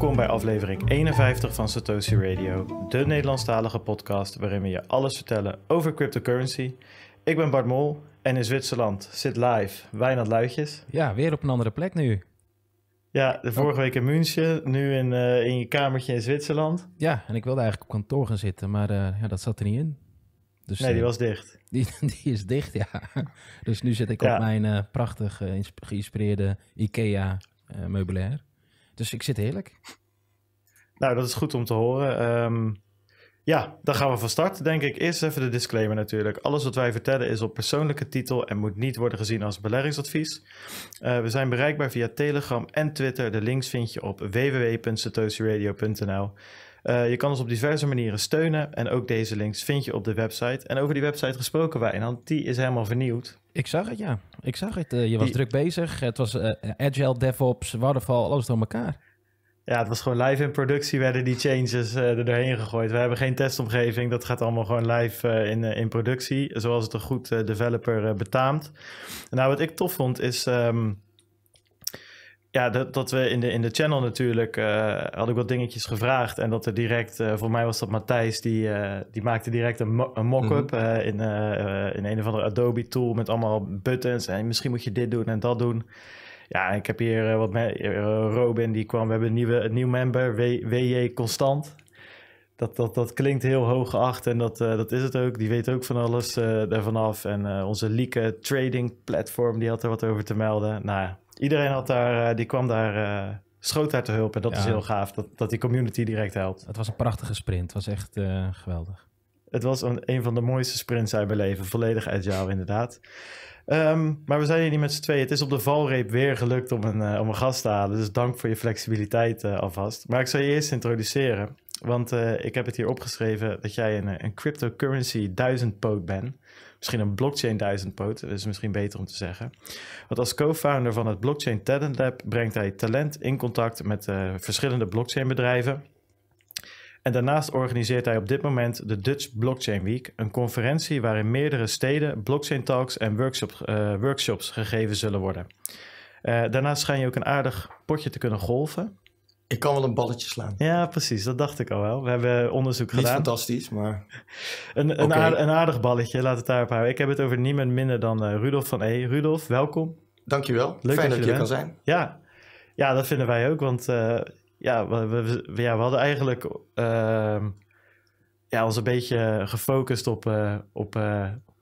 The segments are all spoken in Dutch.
Welkom bij aflevering 51 van Satoshi Radio, de Nederlandstalige podcast waarin we je alles vertellen over cryptocurrency. Ik ben Bart Mol en in Zwitserland zit live Wijnand Luitjes. Ja, weer op een andere plek nu. Ja, de vorige week in München, nu in, eh, in je kamertje in Zwitserland. Ja, en ik wilde eigenlijk op kantoor gaan zitten, maar eh, ja, dat zat er niet in. Dus, nee, die eh, was dicht. Die, is dicht, ja. Dus nu zit ik op mijn uh, prachtig geïnspireerde IKEA meubilair. Dus ik zit heerlijk. Nou, dat is goed om te horen. Ehm, ja, dan gaan we van start, denk ik. Eerst even de disclaimer natuurlijk. Alles wat wij vertellen is op persoonlijke titel en moet niet worden gezien als beleggingsadvies. Eh, we zijn bereikbaar via Telegram en Twitter. De links vind je op www.satosiradio.nl. Eh, je kan ons op diverse manieren steunen en ook deze links vind je op de website. En over die website gesproken, Wijnand, die is helemaal vernieuwd. Ik zag het, ja. Ik zag het. Eh, je was druk bezig. Het was eh, Agile, DevOps, Waterfall, alles door elkaar. Ja, het was gewoon live in productie werden die changes er doorheen gegooid. We hebben geen testomgeving, dat gaat allemaal gewoon live in, in productie, zoals het een goed developer betaamt. nou, wat ik tof vond is... Ehm, ja, dat, dat we in de, in de channel natuurlijk uh, had ik wat dingetjes gevraagd. En dat er direct, uh, voor mij was dat Matthijs, die, eh, die maakte direct een, mock-up mhm. in, in een of andere Adobe tool met allemaal buttons. En misschien moet je dit doen en dat doen. Ja, ik heb hier wat Robin die kwam. We hebben een, nieuwe, een nieuw member, WJ Constant. Dat, dat, dat klinkt heel hooggeacht en dat, dat is het ook. Die weet ook van alles ervan af. En onze Lieke Trading Platform, die had er wat over te melden. Nou ja. Iedereen had daar, eh, die kwam daar, eh, schoot daar te hulp. En dat is heel gaaf, dat, dat die community direct helpt. Het was een prachtige sprint, het was echt eh, geweldig. Het was een, een van de mooiste sprints uit mijn leven. Volledig agile, inderdaad. Ehm, maar we zijn hier niet met z'n tweeën. Het is op de valreep weer gelukt om een, om een gast te halen. Dus dank voor je flexibiliteit alvast. Maar ik zal je eerst introduceren. Want ik heb het hier opgeschreven dat jij een, een cryptocurrency duizendpoot bent misschien een blockchain duizendpoot, is misschien beter om te zeggen. Want als co-founder van het Blockchain Talent Lab brengt hij talent in contact met uh, verschillende blockchainbedrijven. En daarnaast organiseert hij op dit moment de Dutch Blockchain Week, een conferentie waarin meerdere steden blockchain talks en workshops, eh, workshops gegeven zullen worden. Eh, daarnaast schijn je ook een aardig potje te kunnen golven. Ik kan wel een balletje slaan. Ja, precies. Dat dacht ik al wel. We hebben onderzoek Niet gedaan. Niet fantastisch, maar... een, een, aardig balletje, laat het daarop houden. Ik heb het over niemand minder dan eh, Rudolf van E. Rudolf, welkom. Dankjewel. Leuk Fijn dat, je er kan zijn. Ja. ja, dat vinden wij ook. Want eh, ja, we, we, hadden eigenlijk ehm, ja, ons een beetje gefocust op, eh, op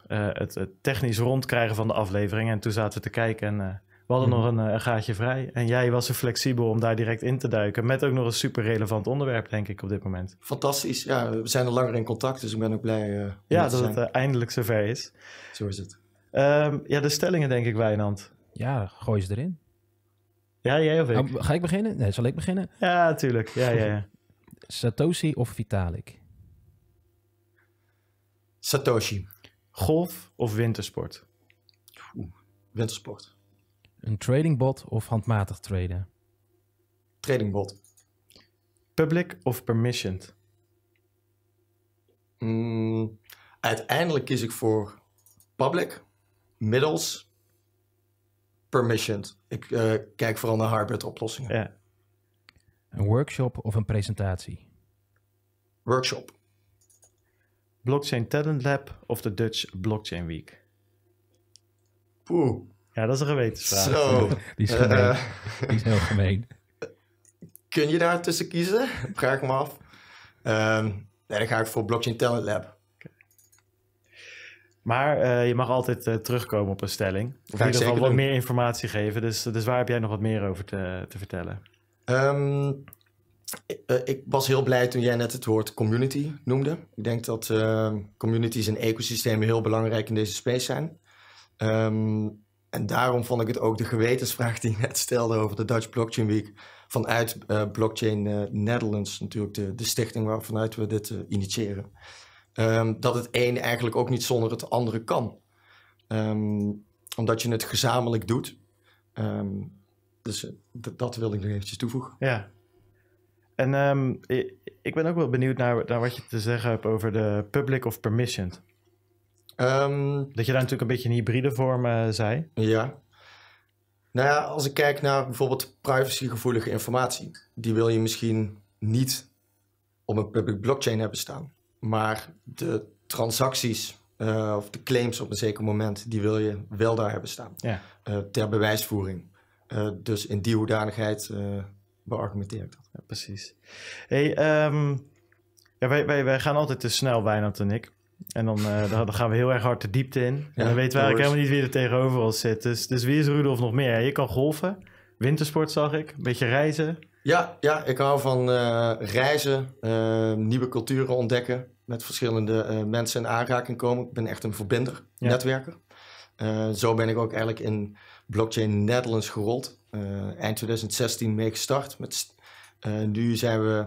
het, het, technisch rondkrijgen van de aflevering. En toen zaten we te kijken en we hadden mhm. nog eh, een, gaatje vrij. En jij was er flexibel om daar direct in te duiken. Met ook nog een super relevant onderwerp, denk ik, op dit moment. Fantastisch. Ja, we zijn al langer in contact, dus ik ben ook blij. Uh, ja, dat het uh, eindelijk zover is. Zo is het. Ehm, ja, de stellingen, denk ik, Wijnand. Ja, gooi ze erin. Ja, jij of ik? Ah, ga ik beginnen? Nee, zal ik beginnen? Ja, tuurlijk. Ja, ja, ja. Satoshi of Vitalik? Satoshi. Golf of wintersport? Oeh, wintersport. Een tradingbot of handmatig traden? Tradingbot. Public of permissioned? Mm, uiteindelijk kies ik voor public, middels, permissioned. Ik eh, kijk vooral naar hardware oplossingen. Ja. Een workshop of een presentatie? Workshop. Blockchain Talent Lab of de Dutch Blockchain Week? Poeh. Ja, dat is een gewetensvraag. Zo. Die is gemeen. Eh. Die is heel gemeen. Kun je daar tussen kiezen? Vraag ik me af. Ehm, nee, dan ga ik voor Blockchain Talent Lab. Maar eh, je mag altijd eh, terugkomen op een stelling. Of in ieder geval wat meer informatie geven. Dus, dus waar heb jij nog wat meer over te, te vertellen? Ehm, ik, was heel blij toen jij net het woord community noemde. Ik denk dat ehm, communities en ecosystemen heel belangrijk in deze space zijn. Um, en daarom vond ik het ook de gewetensvraag die je net stelde over de Dutch Blockchain Week. Vanuit eh, Blockchain eh, Netherlands, natuurlijk de, de stichting waarvanuit we dit eh, initiëren. Ehm, dat het een eigenlijk ook niet zonder het andere kan. Ehm, omdat je het gezamenlijk doet. Ehm, dus dat wil ik nog eventjes toevoegen. Ja. En ik ben ook wel benieuwd naar, naar wat je te zeggen hebt over de public of permissioned. Ehm, dat je daar natuurlijk een beetje een hybride vorm uh, zei. Ja. Nou ja, als ik kijk naar bijvoorbeeld privacygevoelige informatie, die wil je misschien niet op een public blockchain hebben staan. Maar de transacties eh, of de claims op een zeker moment, die wil je wel daar hebben staan. Ja. Eh, ter bewijsvoering. dus in die hoedanigheid beargumenteer ik dat. Ja, precies. Hey, ehm, wij, wij, wij gaan altijd te snel, Wijnand en ik. En eh, dan, dan, gaan we heel erg hard de diepte in. En dan weten we eigenlijk helemaal niet wie er tegenover zit. Dus, dus wie is Rudolf nog meer? Je kan golven, wintersport zag ik, een beetje reizen. Ja, ja ik hou van eh, reizen, eh, nieuwe culturen ontdekken, met verschillende mensen in aanraking komen. Ik ben echt een verbinder, netwerker. zo ben ik ook eigenlijk in Blockchain Netherlands gerold. eind 2016 mee gestart. Met, nu zijn we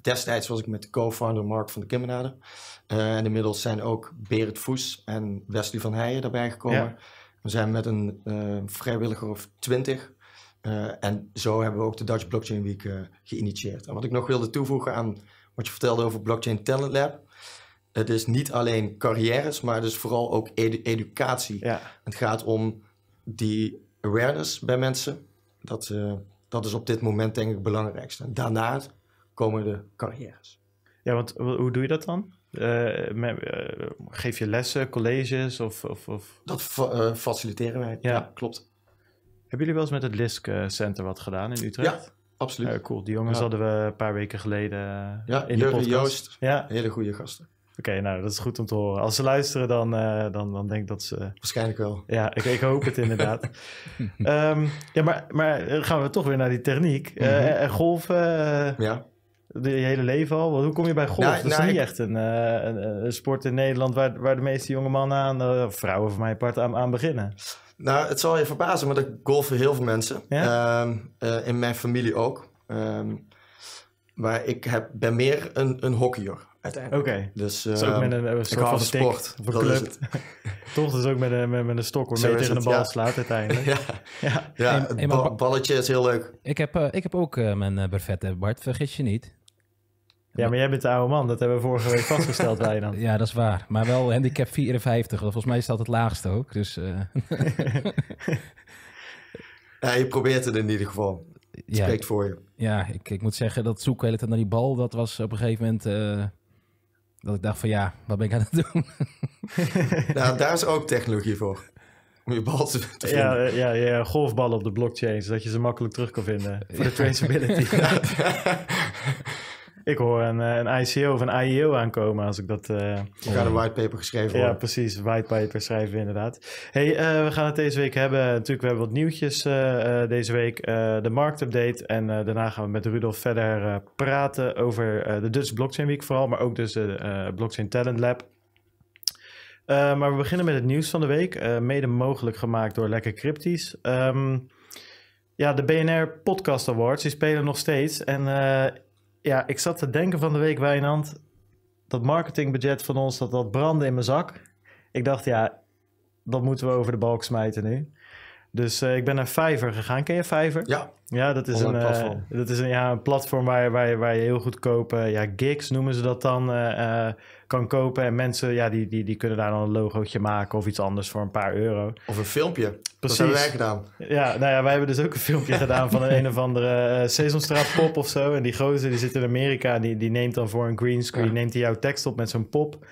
destijds was ik met co-founder Mark van de Kimmenade. Uh, en inmiddels zijn ook Berend Voes en Wesley van Heijen daarbij gekomen. We zijn met een eh, vrijwilliger of twintig. Eh, en zo hebben we ook de Dutch Blockchain Week geïnitieerd. En wat ik nog wilde toevoegen aan wat je vertelde over Blockchain Talent Lab. Het is niet alleen carrières, maar dus vooral ook educatie. Het gaat om die awareness bij mensen. Dat, dat is op dit moment denk ik het belangrijkste. daarna komende carrières. Ja, want hoe doe je dat dan? Eh, met, eh, geef je lessen, colleges of... of, of... Dat eh, faciliteren wij, ja. klopt. Hebben jullie wel eens met het LISC Center wat gedaan in Utrecht? Ja, absoluut. cool, die jongens hadden we een paar weken geleden ja, in de podcast. Joost, ja. hele goede gasten. Oké, nou dat is goed om te horen. Als ze luisteren, dan, dan, dan denk ik dat ze. Waarschijnlijk wel. Ja, ik, ik hoop het inderdaad. Ehm, ja, maar, maar gaan we toch weer naar die techniek. Mhm. Golven. ja de, je hele leven al? hoe kom je bij golf? Nou, dat is nou, niet echt eh, een, een, sport in Nederland waar, waar de meeste jonge mannen aan, eh, vrouwen van mij apart, aan, aan beginnen. Nou, het zal je verbazen, maar dat golfen heel veel mensen. Ehm, eh, in mijn familie ook. Ehm, maar ik heb, ben meer een, een hockeyer Oké. Dus, ook ehm, met een, soort van sport. Toch, dus ook met een, met, een stok waarmee je tegen de bal slaat uiteindelijk. ja, ja. ja. balletje is heel leuk. Ik heb, ik heb ook mijn uh, Bart. vergis je niet. Ja, maar jij bent de oude man. Dat hebben we vorige week vastgesteld bij je dan. Ja, dat is waar. Maar wel handicap 54. Volgens mij is dat het laagste ook. Dus, eh. ja, je probeert het in ieder geval. ja, spreekt voor je. Ja, ik, ik moet zeggen dat zoeken hele tijd naar die bal, dat was op een gegeven moment... Eh, dat ik dacht van ja, wat ben ik aan het doen? nou, daar is ook technologie voor. Om je bal te vinden. Eh, ja, ja, ja, golfballen op de blockchain, zodat je ze makkelijk terug kan vinden. Voor de traceability. Ik hoor een, eh, een ICO of een IEO aankomen als ik dat... Uh, eh, we gaan een whitepaper geschreven Ja, precies. Whitepaper schrijven inderdaad. hey, eh, we gaan het deze week hebben. Natuurlijk, we hebben wat nieuwtjes deze week. de marktupdate. En daarna gaan we met Rudolf verder praten over de Dutch Blockchain Week vooral. Maar ook dus de Blockchain Talent Lab. maar we beginnen met het nieuws van de week. mede mogelijk gemaakt door Lekker Cryptisch. Ehm, ja, de BNR Podcast Awards, die spelen nog steeds. En ja, ik zat te denken van de week, Wijnand. Dat marketingbudget van ons, dat, dat brandde in mijn zak. Ik dacht, ja, dat moeten we over de balk smijten nu. Dus eh, ik ben naar Fiverr gegaan. Ken je Fiverr? Ja. Ja, dat is een, eh, platform, dat is een, ja, een platform waar, waar, waar je heel goedkoop... Uh, ja, gigs noemen ze dat dan eh, kan kopen. En mensen ja, die, die, die kunnen daar dan een logootje maken of iets anders voor een paar euro. Of een filmpje. Precies. Dat hebben wij gedaan. Ja, nou ja, wij hebben dus ook een filmpje gedaan van een, een of andere uh, eh, pop of zo. En die gozer die zit in Amerika, die, die neemt dan voor een greenscreen, ja. neemt hij jouw tekst op met zo'n pop.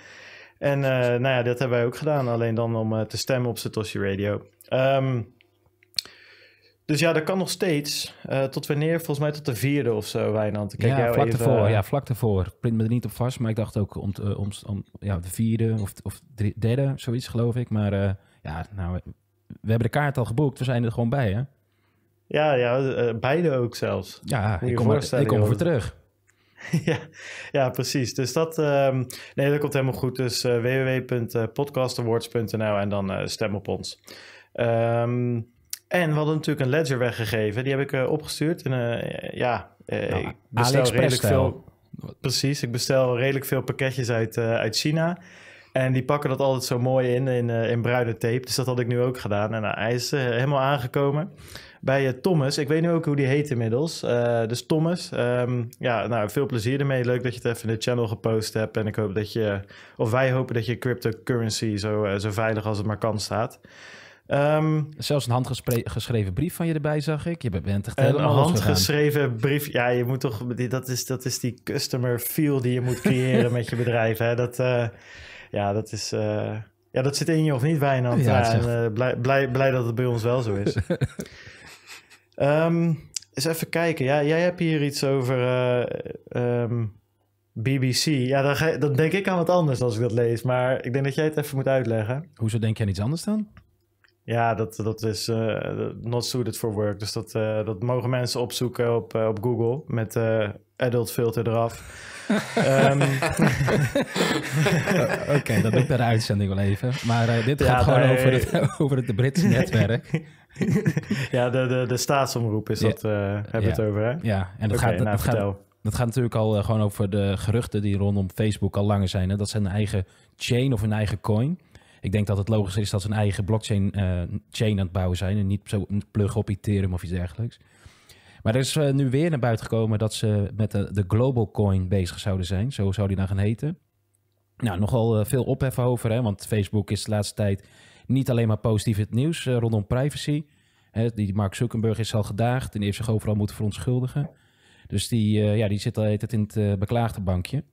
En eh, nou ja, dat hebben wij ook gedaan. Alleen dan om eh, te stemmen op Satoshi Radio. Ehm, dus ja, dat kan nog steeds. Eh, tot wanneer? Volgens mij tot de vierde of zo, Wijnand. Kijk ja, vlak ervoor. Eh, ja, vlak ervoor. Print me er niet op vast, maar ik dacht ook om, eh, om, om ja, de vierde of, of derde, zoiets geloof ik. Maar ja, nou, we hebben de kaart al geboekt. We zijn er gewoon bij, hè? Ja, ja beide ook zelfs. Ja, ik kom, er, terug. ja, ja, precies. Dus dat, ehm, nee, dat komt helemaal goed. Dus www.podcastawards.nl en dan stem op ons. Ehm en we hadden natuurlijk een ledger weggegeven. Die heb ik eh, opgestuurd. En eh, ja, eh, nou, bestel redelijk veel... Precies, ik bestel redelijk veel pakketjes uit, uit China. En die pakken dat altijd zo mooi in, in, in bruine tape. Dus dat had ik nu ook gedaan. En hij is helemaal aangekomen bij Thomas. Ik weet nu ook hoe die heet inmiddels. dus Thomas, ehm, ja, nou, veel plezier ermee. Leuk dat je het even in de channel gepost hebt. En ik hoop dat je, of wij hopen dat je cryptocurrency zo, zo veilig als het maar kan staat. Ehm, Zelfs een handgeschreven brief van je erbij zag ik. Je bent echt helemaal Een handgeschreven brief. Ja, je moet toch. Dat is, dat is die customer feel die je moet creëren met je bedrijf. Hè? Dat, eh, ja, dat is. Eh, ja, dat zit in je of niet, Wijnand. Eh, blij, blij, blij dat het bij ons wel zo is. um, eens even kijken. Ja, jij hebt hier iets over ehm, BBC. Ja, dan, dan denk ik aan wat anders als ik dat lees. Maar ik denk dat jij het even moet uitleggen. Hoezo denk jij aan iets anders dan? Ja, dat, dat is eh, not suited for work. Dus dat, eh, dat mogen mensen opzoeken op, eh, op Google met adult filter eraf. um... Oké, dat doe ik bij de uitzending wel even. Maar dit gaat gewoon over, het, over het Britse netwerk. ja, de, de, de staatsomroep is dat, hebben we het over, hè? Ja, en dat gaat... dat nou, gaat dat gaat natuurlijk al gewoon over de geruchten die rondom Facebook al langer zijn. Hè? Dat zijn een eigen chain of een eigen coin ik denk dat het logisch is dat ze een eigen blockchain eh, chain aan het bouwen zijn en niet zo plug op Ethereum of iets dergelijks. Maar er is eh, nu weer naar buiten gekomen dat ze met de, Global Coin bezig zouden zijn. Zo zou die dan gaan heten. Nou, nogal eh, veel opheffen over, hè, want Facebook is de laatste tijd niet alleen maar positief het nieuws rondom privacy. Hè, die Mark Zuckerberg is al gedaagd en heeft zich overal moeten verontschuldigen. Dus die, ja, die zit al het in het beklaagde bankje.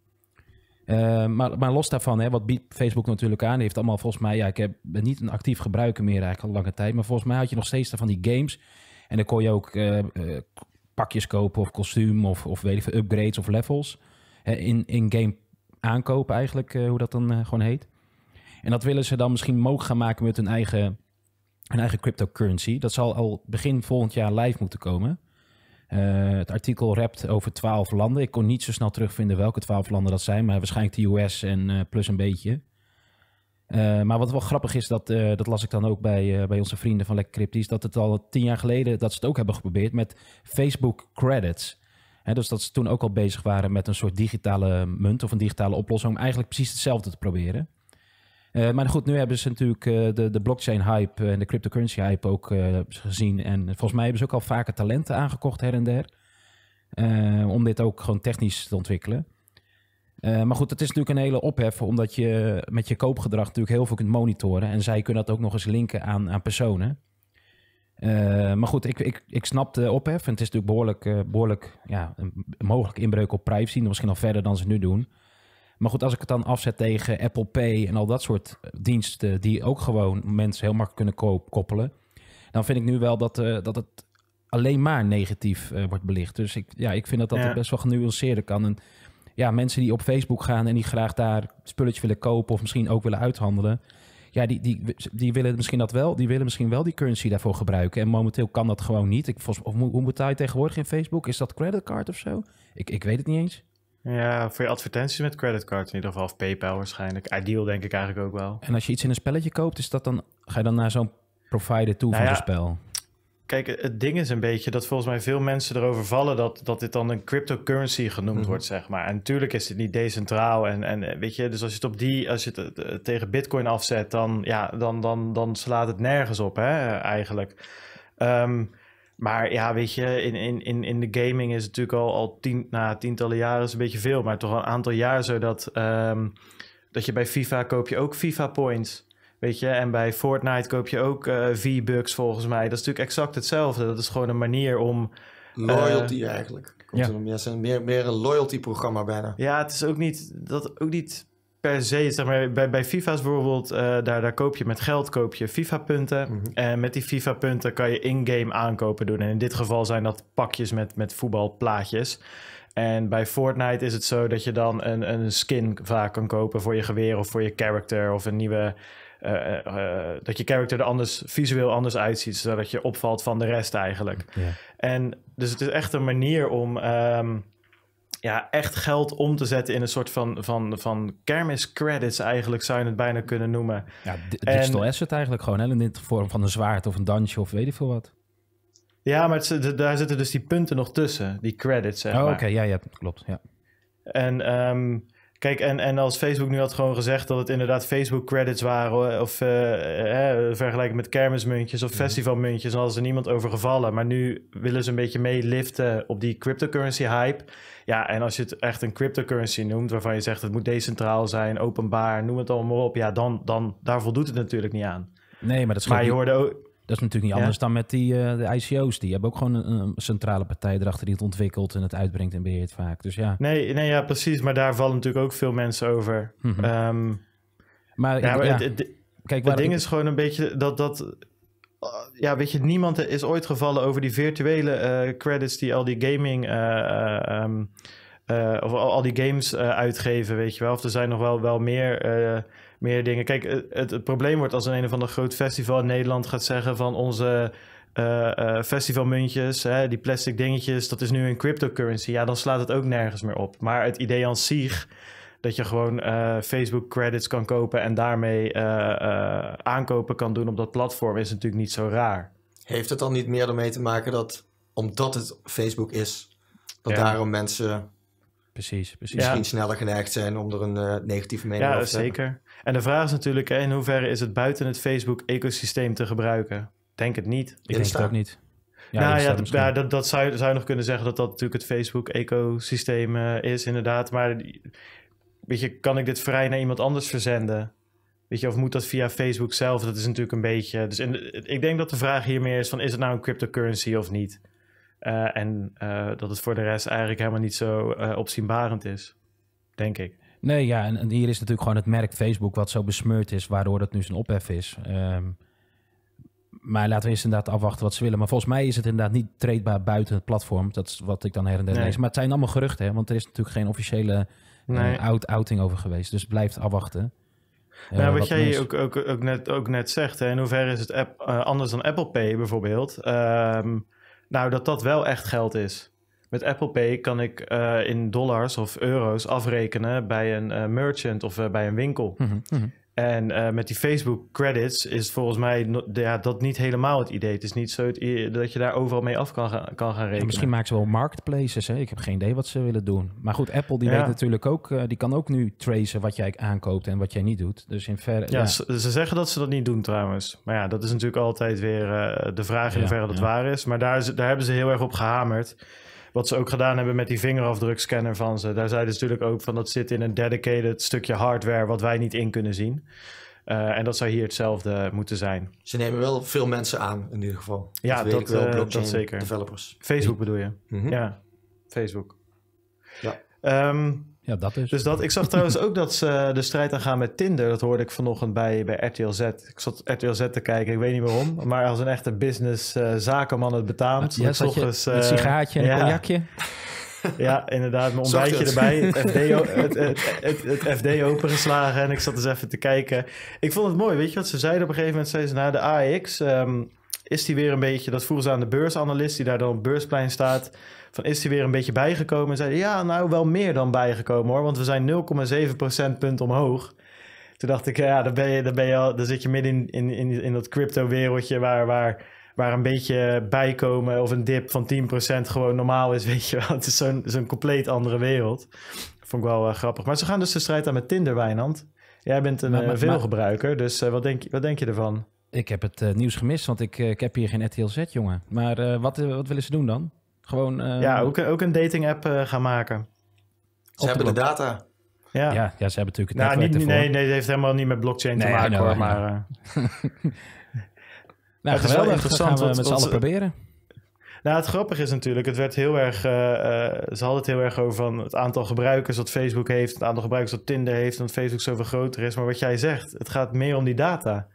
Eh, maar, maar, los daarvan, hè, wat biedt Facebook natuurlijk aan, heeft allemaal volgens mij, ja, ik heb, ben niet een actief gebruiker meer eigenlijk al lange tijd, maar volgens mij had je nog steeds van die games. En dan kon je ook eh, eh, pakjes kopen of kostuum of, of weet ik upgrades of levels. in, in game aankopen eigenlijk, hoe dat dan gewoon heet. En dat willen ze dan misschien mogelijk gaan maken met hun eigen, hun eigen cryptocurrency. Dat zal al begin volgend jaar live moeten komen. Eh, het artikel rept over twaalf landen. Ik kon niet zo snel terugvinden welke twaalf landen dat zijn, maar waarschijnlijk de US en eh, plus een beetje. Eh, maar wat wel grappig is, dat, dat las ik dan ook bij, bij onze vrienden van Lekker Crypties, dat het al tien jaar geleden dat ze het ook hebben geprobeerd met Facebook credits. dus dat ze toen ook al bezig waren met een soort digitale munt of een digitale oplossing om eigenlijk precies hetzelfde te proberen. Eh, maar goed, nu hebben ze natuurlijk eh, de, de blockchain-hype eh, en de cryptocurrency-hype ook gezien. En volgens mij hebben ze ook al vaker talenten aangekocht her en der. om dit ook gewoon technisch te ontwikkelen. maar goed, het is natuurlijk een hele ophef, omdat je met je koopgedrag natuurlijk heel veel kunt monitoren. En zij kunnen dat ook nog eens linken aan, aan personen. maar goed, ik, ik, ik snap de ophef. En het is natuurlijk behoorlijk, behoorlijk ja, een, mogelijk inbreuk op privacy. Misschien al verder dan ze nu doen. Maar goed, als ik het dan afzet tegen Apple Pay en al dat soort eh, diensten, die ook gewoon mensen heel makkelijk kunnen koppelen, dan vind ik nu wel dat, eh, dat het alleen maar negatief eh, wordt belicht. Dus ik, ja, ik vind dat dat best wel genuanceerder kan. En ja, mensen die op Facebook gaan en die graag daar spulletjes willen kopen of misschien ook willen uithandelen. Ja, die, die, die willen misschien dat wel. Die willen misschien wel die currency daarvoor gebruiken. En momenteel kan dat gewoon niet. Ik, volgens, of, hoe betaal je tegenwoordig in Facebook? Is dat creditcard of zo? Ik, ik weet het niet eens. Ja, voor je advertenties met creditcard in ieder geval. Of PayPal waarschijnlijk. Ideal denk ik eigenlijk ook wel. En als je iets in een spelletje koopt, is dat dan, ga je dan naar zo'n provider toe nou van ja, spel? Kijk, het ding is een beetje dat volgens mij veel mensen erover vallen dat, dat dit dan een cryptocurrency genoemd mhm. wordt, zeg maar. En natuurlijk is het niet decentraal. En, en eh, weet je, dus als je het op die, als je het eh, eh, tegen Bitcoin afzet, dan, ja, dan, dan, dan slaat het nergens op, hè, eigenlijk. Um, maar ja, weet je, in, in, in, in de gaming is het natuurlijk al, al tien, na nou, tientallen jaren is een beetje veel, maar toch al een aantal jaar zo dat, ehm, dat je bij FIFA koop je ook FIFA points. Weet je, en bij Fortnite koop je ook uh, V-Bucks volgens mij. Dat is natuurlijk exact hetzelfde. Dat is gewoon een manier om. Eh, loyalty eigenlijk. Komt ja, meer, meer een loyalty programma bijna. Ja, het is ook niet, dat ook niet per se, zeg bij, bij FIFA's bijvoorbeeld, eh, daar, daar koop je met geld koop je FIFA-punten. Mhm. En met die FIFA-punten kan je in-game aankopen doen. En in dit geval zijn dat pakjes met, met voetbalplaatjes. En bij Fortnite is het zo dat je dan een, een skin vaak kan kopen voor je geweer of voor je character of een nieuwe. Eh, eh, dat je character er anders, visueel anders uitziet, zodat je opvalt van de rest eigenlijk. En dus het is echt een manier om. Ehm, ja, echt geld om te zetten in een soort van, van, van kermiscredits eigenlijk, zou je het bijna kunnen noemen. Ja, digital en, asset eigenlijk gewoon, hè? in de vorm van een zwaard of een dansje of weet ik veel wat. Ja, maar daar zitten dus die punten nog tussen, die credits. oh, oké, ja, ja, klopt, ja. En ehm. Kijk, en, en als Facebook nu had gewoon gezegd dat het inderdaad Facebook credits waren, eh, of uh, vergelijken met kermismuntjes of mhm. festivalmuntjes, dan hadden er niemand over gevallen. Maar nu willen ze een beetje meeliften op die cryptocurrency hype. Ja, en als je het echt een cryptocurrency noemt, waarvan je zegt het moet decentraal zijn, openbaar, noem het allemaal maar op, ja, dan, dan daar voldoet het natuurlijk niet aan. Nee, maar dat is Maar je hoorde ook dat is natuurlijk niet anders dan met die eh, de ICO's. Die hebben ook gewoon een, centrale partij erachter die het ontwikkelt en het uitbrengt en beheert vaak. Dus ja. Nee, nee ja, precies. Maar daar vallen natuurlijk ook veel mensen over. Mhm. Ehm, maar ja, Het, Kijk, waar het ding is gewoon een beetje dat dat. Eh, ja, weet je, niemand is ooit gevallen over die virtuele eh, credits die al die gaming. Ehm, of al, al, die games uitgeven, weet je wel. Of er zijn nog wel, wel meer meer dingen. Kijk, het, probleem wordt als een een of ander groot festival in Nederland gaat zeggen van onze eh, eh, festivalmuntjes, hè, die plastic dingetjes, dat is nu een cryptocurrency. Ja, dan slaat het ook nergens meer op. Maar het idee aan zich dat je gewoon eh, Facebook credits kan kopen en daarmee aankopen kan doen op dat platform is natuurlijk niet zo raar. Heeft het dan niet meer ermee te maken dat omdat het Facebook is, dat daarom mensen Precies, precies. Misschien sneller geneigd zijn om er een negatieve mening ja, over te zeker. En de vraag is natuurlijk, in hoeverre is het buiten het Facebook-ecosysteem te gebruiken? Denk het niet. Ik denk het ook niet. Ja, nou ja, dat, dat zou, zou je nog kunnen zeggen dat dat natuurlijk het Facebook-ecosysteem eh, is, inderdaad. Maar weet je, kan ik dit vrij naar iemand anders verzenden? Weet je, of moet dat via Facebook zelf? Dat is natuurlijk een beetje. Dus ik denk dat de vraag hier meer is: van, is het nou een cryptocurrency of niet? Eh, en eh, dat het voor de rest eigenlijk helemaal niet zo opzienbarend is, denk ik. Nee, ja, en, hier is natuurlijk gewoon het merk Facebook wat zo besmeurd is, waardoor dat nu zijn ophef is. Ehm, maar laten we eens inderdaad afwachten wat ze willen. Maar volgens mij is het inderdaad niet treedbaar buiten het platform. Dat is wat ik dan her en der lees. Maar het zijn allemaal geruchten, hè? want er is natuurlijk geen officiële eh, nee. out-outing over geweest. Dus blijft afwachten. Eh, nou, wat, jij ook, ook, ook, net, ook net zegt, hè? in hoeverre is het app, eh, anders dan Apple Pay bijvoorbeeld? Ehm, nou, dat dat wel echt geld is. Met Apple Pay kan ik eh, in dollars of euro's afrekenen bij een eh, merchant of eh, bij een winkel. Mhm, mhm. En met die Facebook credits is volgens mij ja, dat niet helemaal het idee. Het is niet zo dat je daar overal mee af kan, gaan, kan gaan rekenen. misschien maken ze wel marketplaces. Hè? Ik heb geen idee wat ze willen doen. Maar goed, Apple die weet natuurlijk ook, die kan ook nu tracen wat jij aankoopt en wat jij niet doet. Dus in verre. Ja, ze, zeggen dat ze dat niet doen trouwens. Maar ja, dat is natuurlijk altijd weer de vraag in hoeverre dat waar is. Maar daar, daar hebben ze heel erg op gehamerd. Wat ze ook gedaan hebben met die vingerafdrukscanner van ze. Daar zeiden ze natuurlijk ook van dat zit in een dedicated stukje hardware wat wij niet in kunnen zien. Eh, en dat zou hier hetzelfde moeten zijn. Ze nemen wel veel mensen aan, in ieder geval. Ja, dat, wel, eh, zeker. Developers. Facebook bedoel je? Mhm. Ja, Facebook. Ja. Ehm, ja, dat is. Dus dat, ik zag trouwens ook dat ze eh, de strijd aan gaan met Tinder. Dat hoorde ik vanochtend bij, bij RTLZ Ik zat RTLZ te kijken, ik weet niet waarom. Maar als een echte business eh, zakenman het betaamt. Ja, je, eens, een eh, sigaartje en een cognacje. Ja, inderdaad, mijn ontbijtje erbij. Het FD, het, het, het, opengeslagen en ik zat eens even te kijken. Ik vond het mooi, weet je wat ze zeiden op een gegeven moment? Zeiden ze, nou, de AX ehm, is die weer een beetje... Dat vroegen ze aan de beursanalist die daar dan op beursplein staat... Van is hij weer een beetje bijgekomen? En ja, nou wel meer dan bijgekomen hoor, want we zijn 0,7 punt omhoog. Toen dacht ik, ja, daar ben je, dan, ben je al, zit je midden in, in, in dat crypto-wereldje waar, waar, waar een beetje bijkomen of een dip van 10% gewoon normaal is, weet je wel. Het is zo'n zo'n compleet andere wereld. Vond ik wel eh, grappig. Maar ze gaan dus de strijd aan met Tinder, Wijnand. Jij bent een eh, veelgebruiker, dus eh, wat, denk, wat denk je ervan? Ik heb het nieuws gemist, want ik, ik heb hier geen heel zet, jongen. Maar wat, wat willen ze doen dan? Gewoon, eh, ja, ook, ook een dating app eh, gaan maken. Ze hebben de, data. Ja. ja. Ja, ze hebben natuurlijk het nou, niet, Nee, nee, heeft helemaal niet met blockchain te maken nou, hoor. Maar, uh, nou, het is wel interessant. om we met z'n allen proberen. Nou, het grappige is natuurlijk, het werd heel erg. ze hadden het heel erg over van het aantal gebruikers dat Facebook heeft, het aantal gebruikers dat Tinder heeft, en dat Facebook zoveel groter is. Maar wat jij zegt, het gaat meer om die data.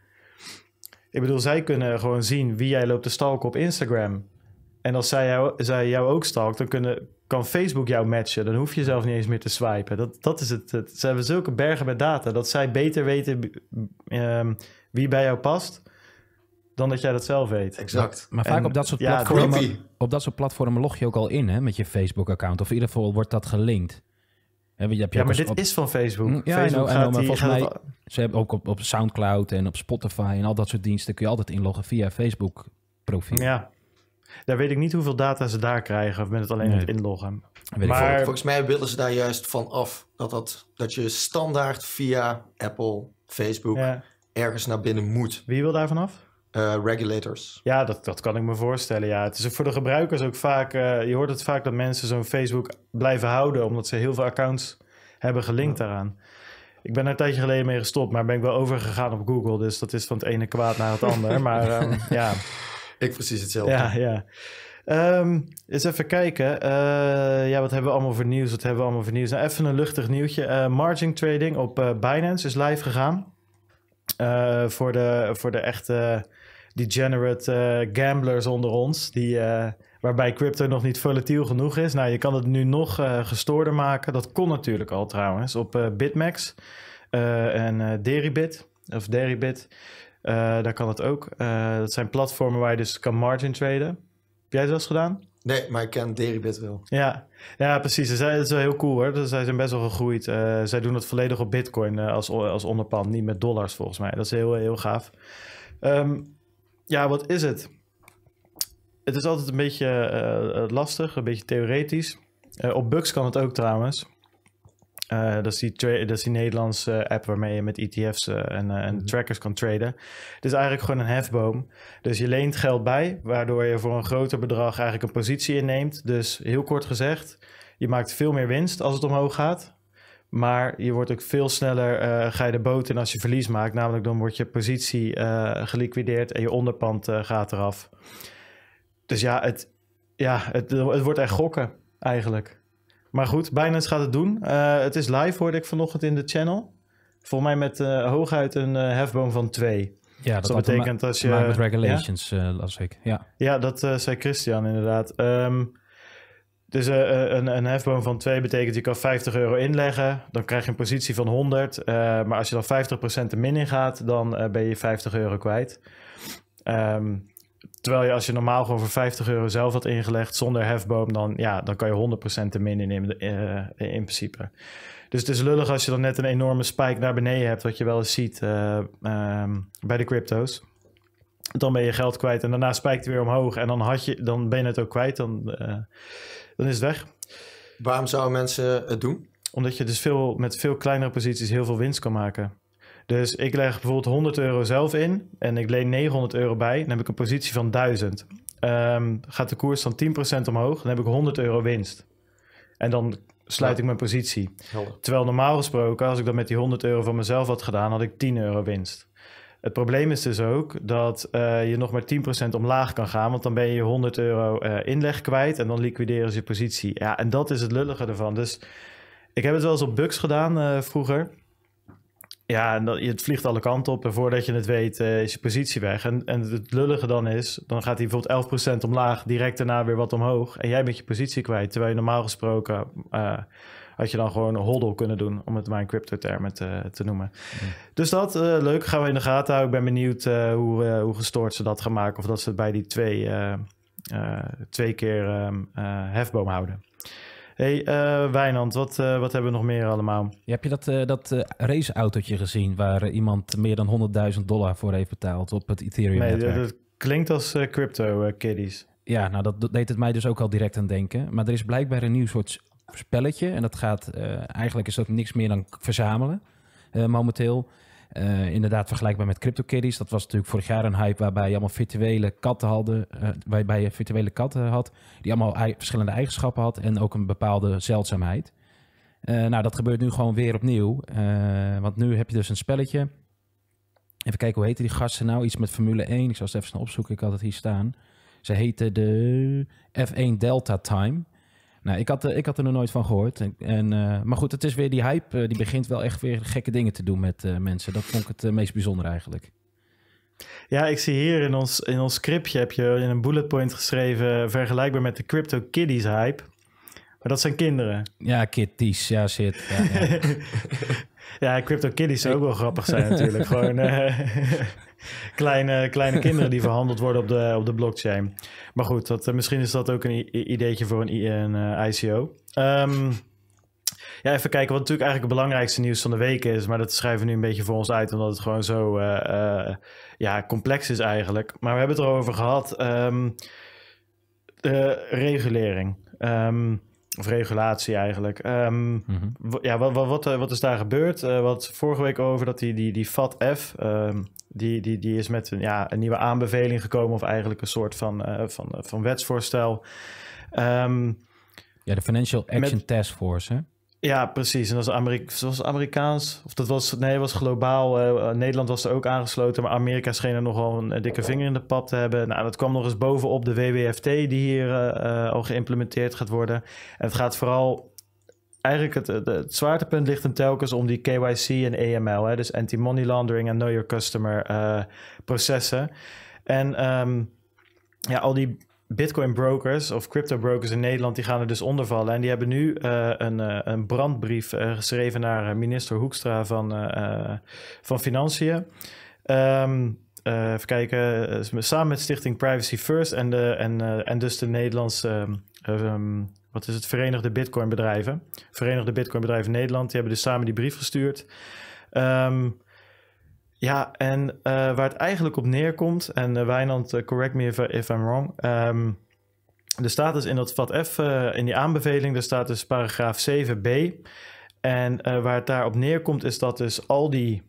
Ik bedoel, zij kunnen gewoon zien wie jij loopt te stalken op Instagram. En als zij jou, ook stalkt, dan kunnen, kan Facebook jou matchen. Dan hoef je zelf niet eens meer te swipen. Dat, dat is het, Ze hebben zulke bergen met data dat zij beter weten eh, wie bij jou past dan dat jij dat zelf weet. Exact. Maar vaak op, dat soort platformen, op dat soort platformen log je ook al in hè, met je Facebook-account. Of in ieder geval wordt dat gelinkt. je je ja, maar dit is van Facebook. Mm, ja, Facebook no, nou, maar volgens mij, ze hebben ook op, op Soundcloud en op Spotify en al dat soort diensten kun je altijd inloggen via Facebook profiel. Ja, daar weet ik niet hoeveel data ze daar krijgen of met het alleen nee. het inloggen. Weet maar volgens mij willen ze daar juist van af dat, dat, dat je standaard via Apple, Facebook ergens naar binnen moet. Wie wil daar vanaf? Uh, eh, regulators. Ja, dat, dat kan ik me voorstellen. Ja. Het is voor de gebruikers ook vaak. Eh, je hoort het vaak dat mensen zo'n Facebook blijven houden omdat ze heel veel accounts hebben gelinkt daaraan. Ik ben er een tijdje geleden mee gestopt, maar ben ik wel overgegaan op Google. Dus dat is van het ene kwaad naar het ander. Maar ehm, ja. Ik precies hetzelfde. Ja, ja. Ehm, eens even kijken. Eh, ja, wat hebben we allemaal voor nieuws? Wat hebben we allemaal voor nieuws? Nou, even een luchtig nieuwtje. Eh, margin trading op eh, Binance is live gegaan. voor, de, voor de echte degenerate gamblers onder ons. Die, waarbij crypto nog niet volatiel genoeg is. Nou, je kan het nu nog gestoorder maken. Dat kon natuurlijk al trouwens op Bitmax en Deribit. Of Deribit. Eh, daar kan het ook. Eh, dat zijn platformen waar je dus kan margin traden. Heb jij dat wel eens gedaan? Nee, maar ik ken Deribit wel. Ja, ja precies. Dus zij, dat is wel heel cool hoor. Dus zij zijn best wel gegroeid. Uh, zij doen dat volledig op bitcoin als, als onderpand. Niet met dollars volgens mij. Dat is heel, heel gaaf. Ehm, ja, wat is het? Het is altijd een beetje lastig, een beetje theoretisch. op Bugs kan het ook trouwens. Eh, dat, is die dat is Nederlandse app waarmee je met ETF's eh, en, eh, en mhm. trackers kan traden. Het is eigenlijk gewoon een hefboom. Dus je leent geld bij, waardoor je voor een groter bedrag eigenlijk een positie inneemt. Dus heel kort gezegd, je maakt veel meer winst als het omhoog gaat. Maar je wordt ook veel sneller, uh, ga je de boot in als je verlies maakt. Namelijk dan wordt je positie geliquideerd en je onderpand gaat eraf. Dus ja, het, ja het, het wordt echt gokken eigenlijk. Maar goed, Binance gaat het doen. Eh, het is live, hoorde ik vanochtend in de channel. Volgens mij met eh, hooguit een eh, hefboom van twee. Ja, dat, dat betekent als je. Met regulations, ja? las ik. Ja, ja dat zei Christian inderdaad. Ehm, dus een, een, hefboom van 2 betekent je kan 50 euro inleggen. Dan krijg je een positie van 100. maar als je dan 50% er min in gaat, dan ben je 50 euro kwijt. Um, Terwijl je als je normaal gewoon voor 50 euro zelf had ingelegd zonder hefboom, dan, ja, dan kan je 100% te min innemen in principe. Dus het is lullig als je dan net een enorme spike naar beneden hebt, wat je wel eens ziet eh, ehm, bij de crypto's. Dan ben je geld kwijt en daarna spijkt het weer omhoog en dan, had je, dan ben je het ook kwijt, dan, eh, dan is het weg. Waarom zouden mensen het doen? Omdat je dus veel, met veel kleinere posities heel veel winst kan maken. Dus ik leg bijvoorbeeld 100 euro zelf in en ik leen 900 euro bij. Dan heb ik een positie van 1000. Ehm, gaat de koers dan 10% omhoog, dan heb ik 100 euro winst. En dan sluit ik mijn positie. Terwijl normaal gesproken, als ik dat met die 100 euro van mezelf had gedaan, had ik 10 euro winst. Het probleem is dus ook dat eh, je nog maar 10% omlaag kan gaan, want dan ben je 100 euro eh, inleg kwijt en dan liquideren ze je positie. Ja, en dat is het lullige ervan. Dus ik heb het wel eens op Bucks gedaan eh, vroeger. Ja, en dat, het vliegt alle kanten op en voordat je het weet eh, is je positie weg. En, en het lullige dan is, dan gaat hij bijvoorbeeld 11% omlaag, direct daarna weer wat omhoog. En jij bent je positie kwijt, terwijl je normaal gesproken eh, had je dan gewoon een hodl kunnen doen, om het maar in crypto-termen te, te, noemen. Dus dat, uh, leuk, gaan we in de gaten houden. Ik ben benieuwd hoe, hoe gestoord ze dat gaan maken of dat ze het bij die twee, twee keer ehm, hefboom houden hey, uh, Wijnand, wat, eh, wat hebben we nog meer allemaal? Heb je dat, uh, dat raceautootje gezien waar iemand meer dan 100.000 dollar voor heeft betaald op het Ethereum? Nee, dat, dat, klinkt als crypto kiddies. Ja, nou dat deed het mij dus ook al direct aan denken. Maar er is blijkbaar een nieuw soort spelletje en dat gaat eigenlijk is dat niks meer dan verzamelen momenteel. Eh, inderdaad, vergelijkbaar met CryptoKitties. Dat was natuurlijk vorig jaar een hype waarbij je allemaal virtuele katten hadden. Eh, waarbij je virtuele katten had. Die allemaal verschillende eigenschappen had. En ook een bepaalde zeldzaamheid. Eh, nou, dat gebeurt nu gewoon weer opnieuw. want nu heb je dus een spelletje. Even kijken, hoe heette die gasten nou? Iets met Formule 1. Ik zal het even snel opzoeken. Ik had het hier staan. Ze heten de F1 Delta Time. Nou, ik had, eh, ik had er nog nooit van gehoord. En, en eh, maar goed, het is weer die hype. Eh, die begint wel echt weer gekke dingen te doen met mensen. Dat vond ik het meest bijzonder eigenlijk. Ja, ik zie hier in ons, in ons scriptje heb je in een bullet point geschreven... vergelijkbaar met de Crypto Kiddies hype. Maar dat zijn kinderen. Ja, kitties. Ja, shit. Ja, ja Crypto Kiddies zou ook wel grappig zijn natuurlijk. Gewoon... kleine, kleine kinderen die verhandeld worden op de, op de blockchain. Maar goed, dat, eh, misschien is dat ook een ideetje voor een, een eh, ICO. Ehm, ja, even kijken wat natuurlijk eigenlijk het belangrijkste nieuws van de week is. Maar dat schrijven we nu een beetje voor ons uit, omdat het gewoon zo eh, ja, complex is eigenlijk. Maar we hebben het erover gehad. Ehm, de regulering. Um, of regulatie eigenlijk. Mhm. Ja, wat, wat, wat, is daar gebeurd? Uh, wat vorige week over dat die, die, die FATF, die, die, die is met een, ja, een nieuwe aanbeveling gekomen, of eigenlijk een soort van, eh, van, eh, van wetsvoorstel. Ehm, ja, de Financial Action Task Force, hè? Ja, precies. En dat was, Amerika Amerikaans. Of dat was, nee, was globaal. Eh, Nederland was er ook aangesloten. Maar Amerika scheen er nogal een, dikke vinger in de pap te hebben. Nou, dat kwam nog eens bovenop de WWFT, die hier al geïmplementeerd gaat worden. En het gaat vooral eigenlijk het, het, zwaartepunt ligt hem telkens om die KYC en AML, hè, dus anti-money laundering en know your customer eh, processen. En ehm, ja, al die Bitcoin brokers of crypto brokers in Nederland, die gaan er dus onder vallen. En die hebben nu eh, een, eh, een, brandbrief geschreven naar minister Hoekstra van, van Financiën. Um, even kijken, samen met Stichting Privacy First en, de, en, en dus de Nederlandse ehm, wat is het, Verenigde Bitcoin-bedrijven? Verenigde Bitcoin-bedrijven Nederland, die hebben dus samen die brief gestuurd. Ehm, ja, en eh, waar het eigenlijk op neerkomt, en uh, Wijnand, eh, correct me if, I'm wrong. Um, er staat dus in dat VAT F, in die aanbeveling, er staat dus paragraaf 7b. En waar het daarop neerkomt, is dat dus al die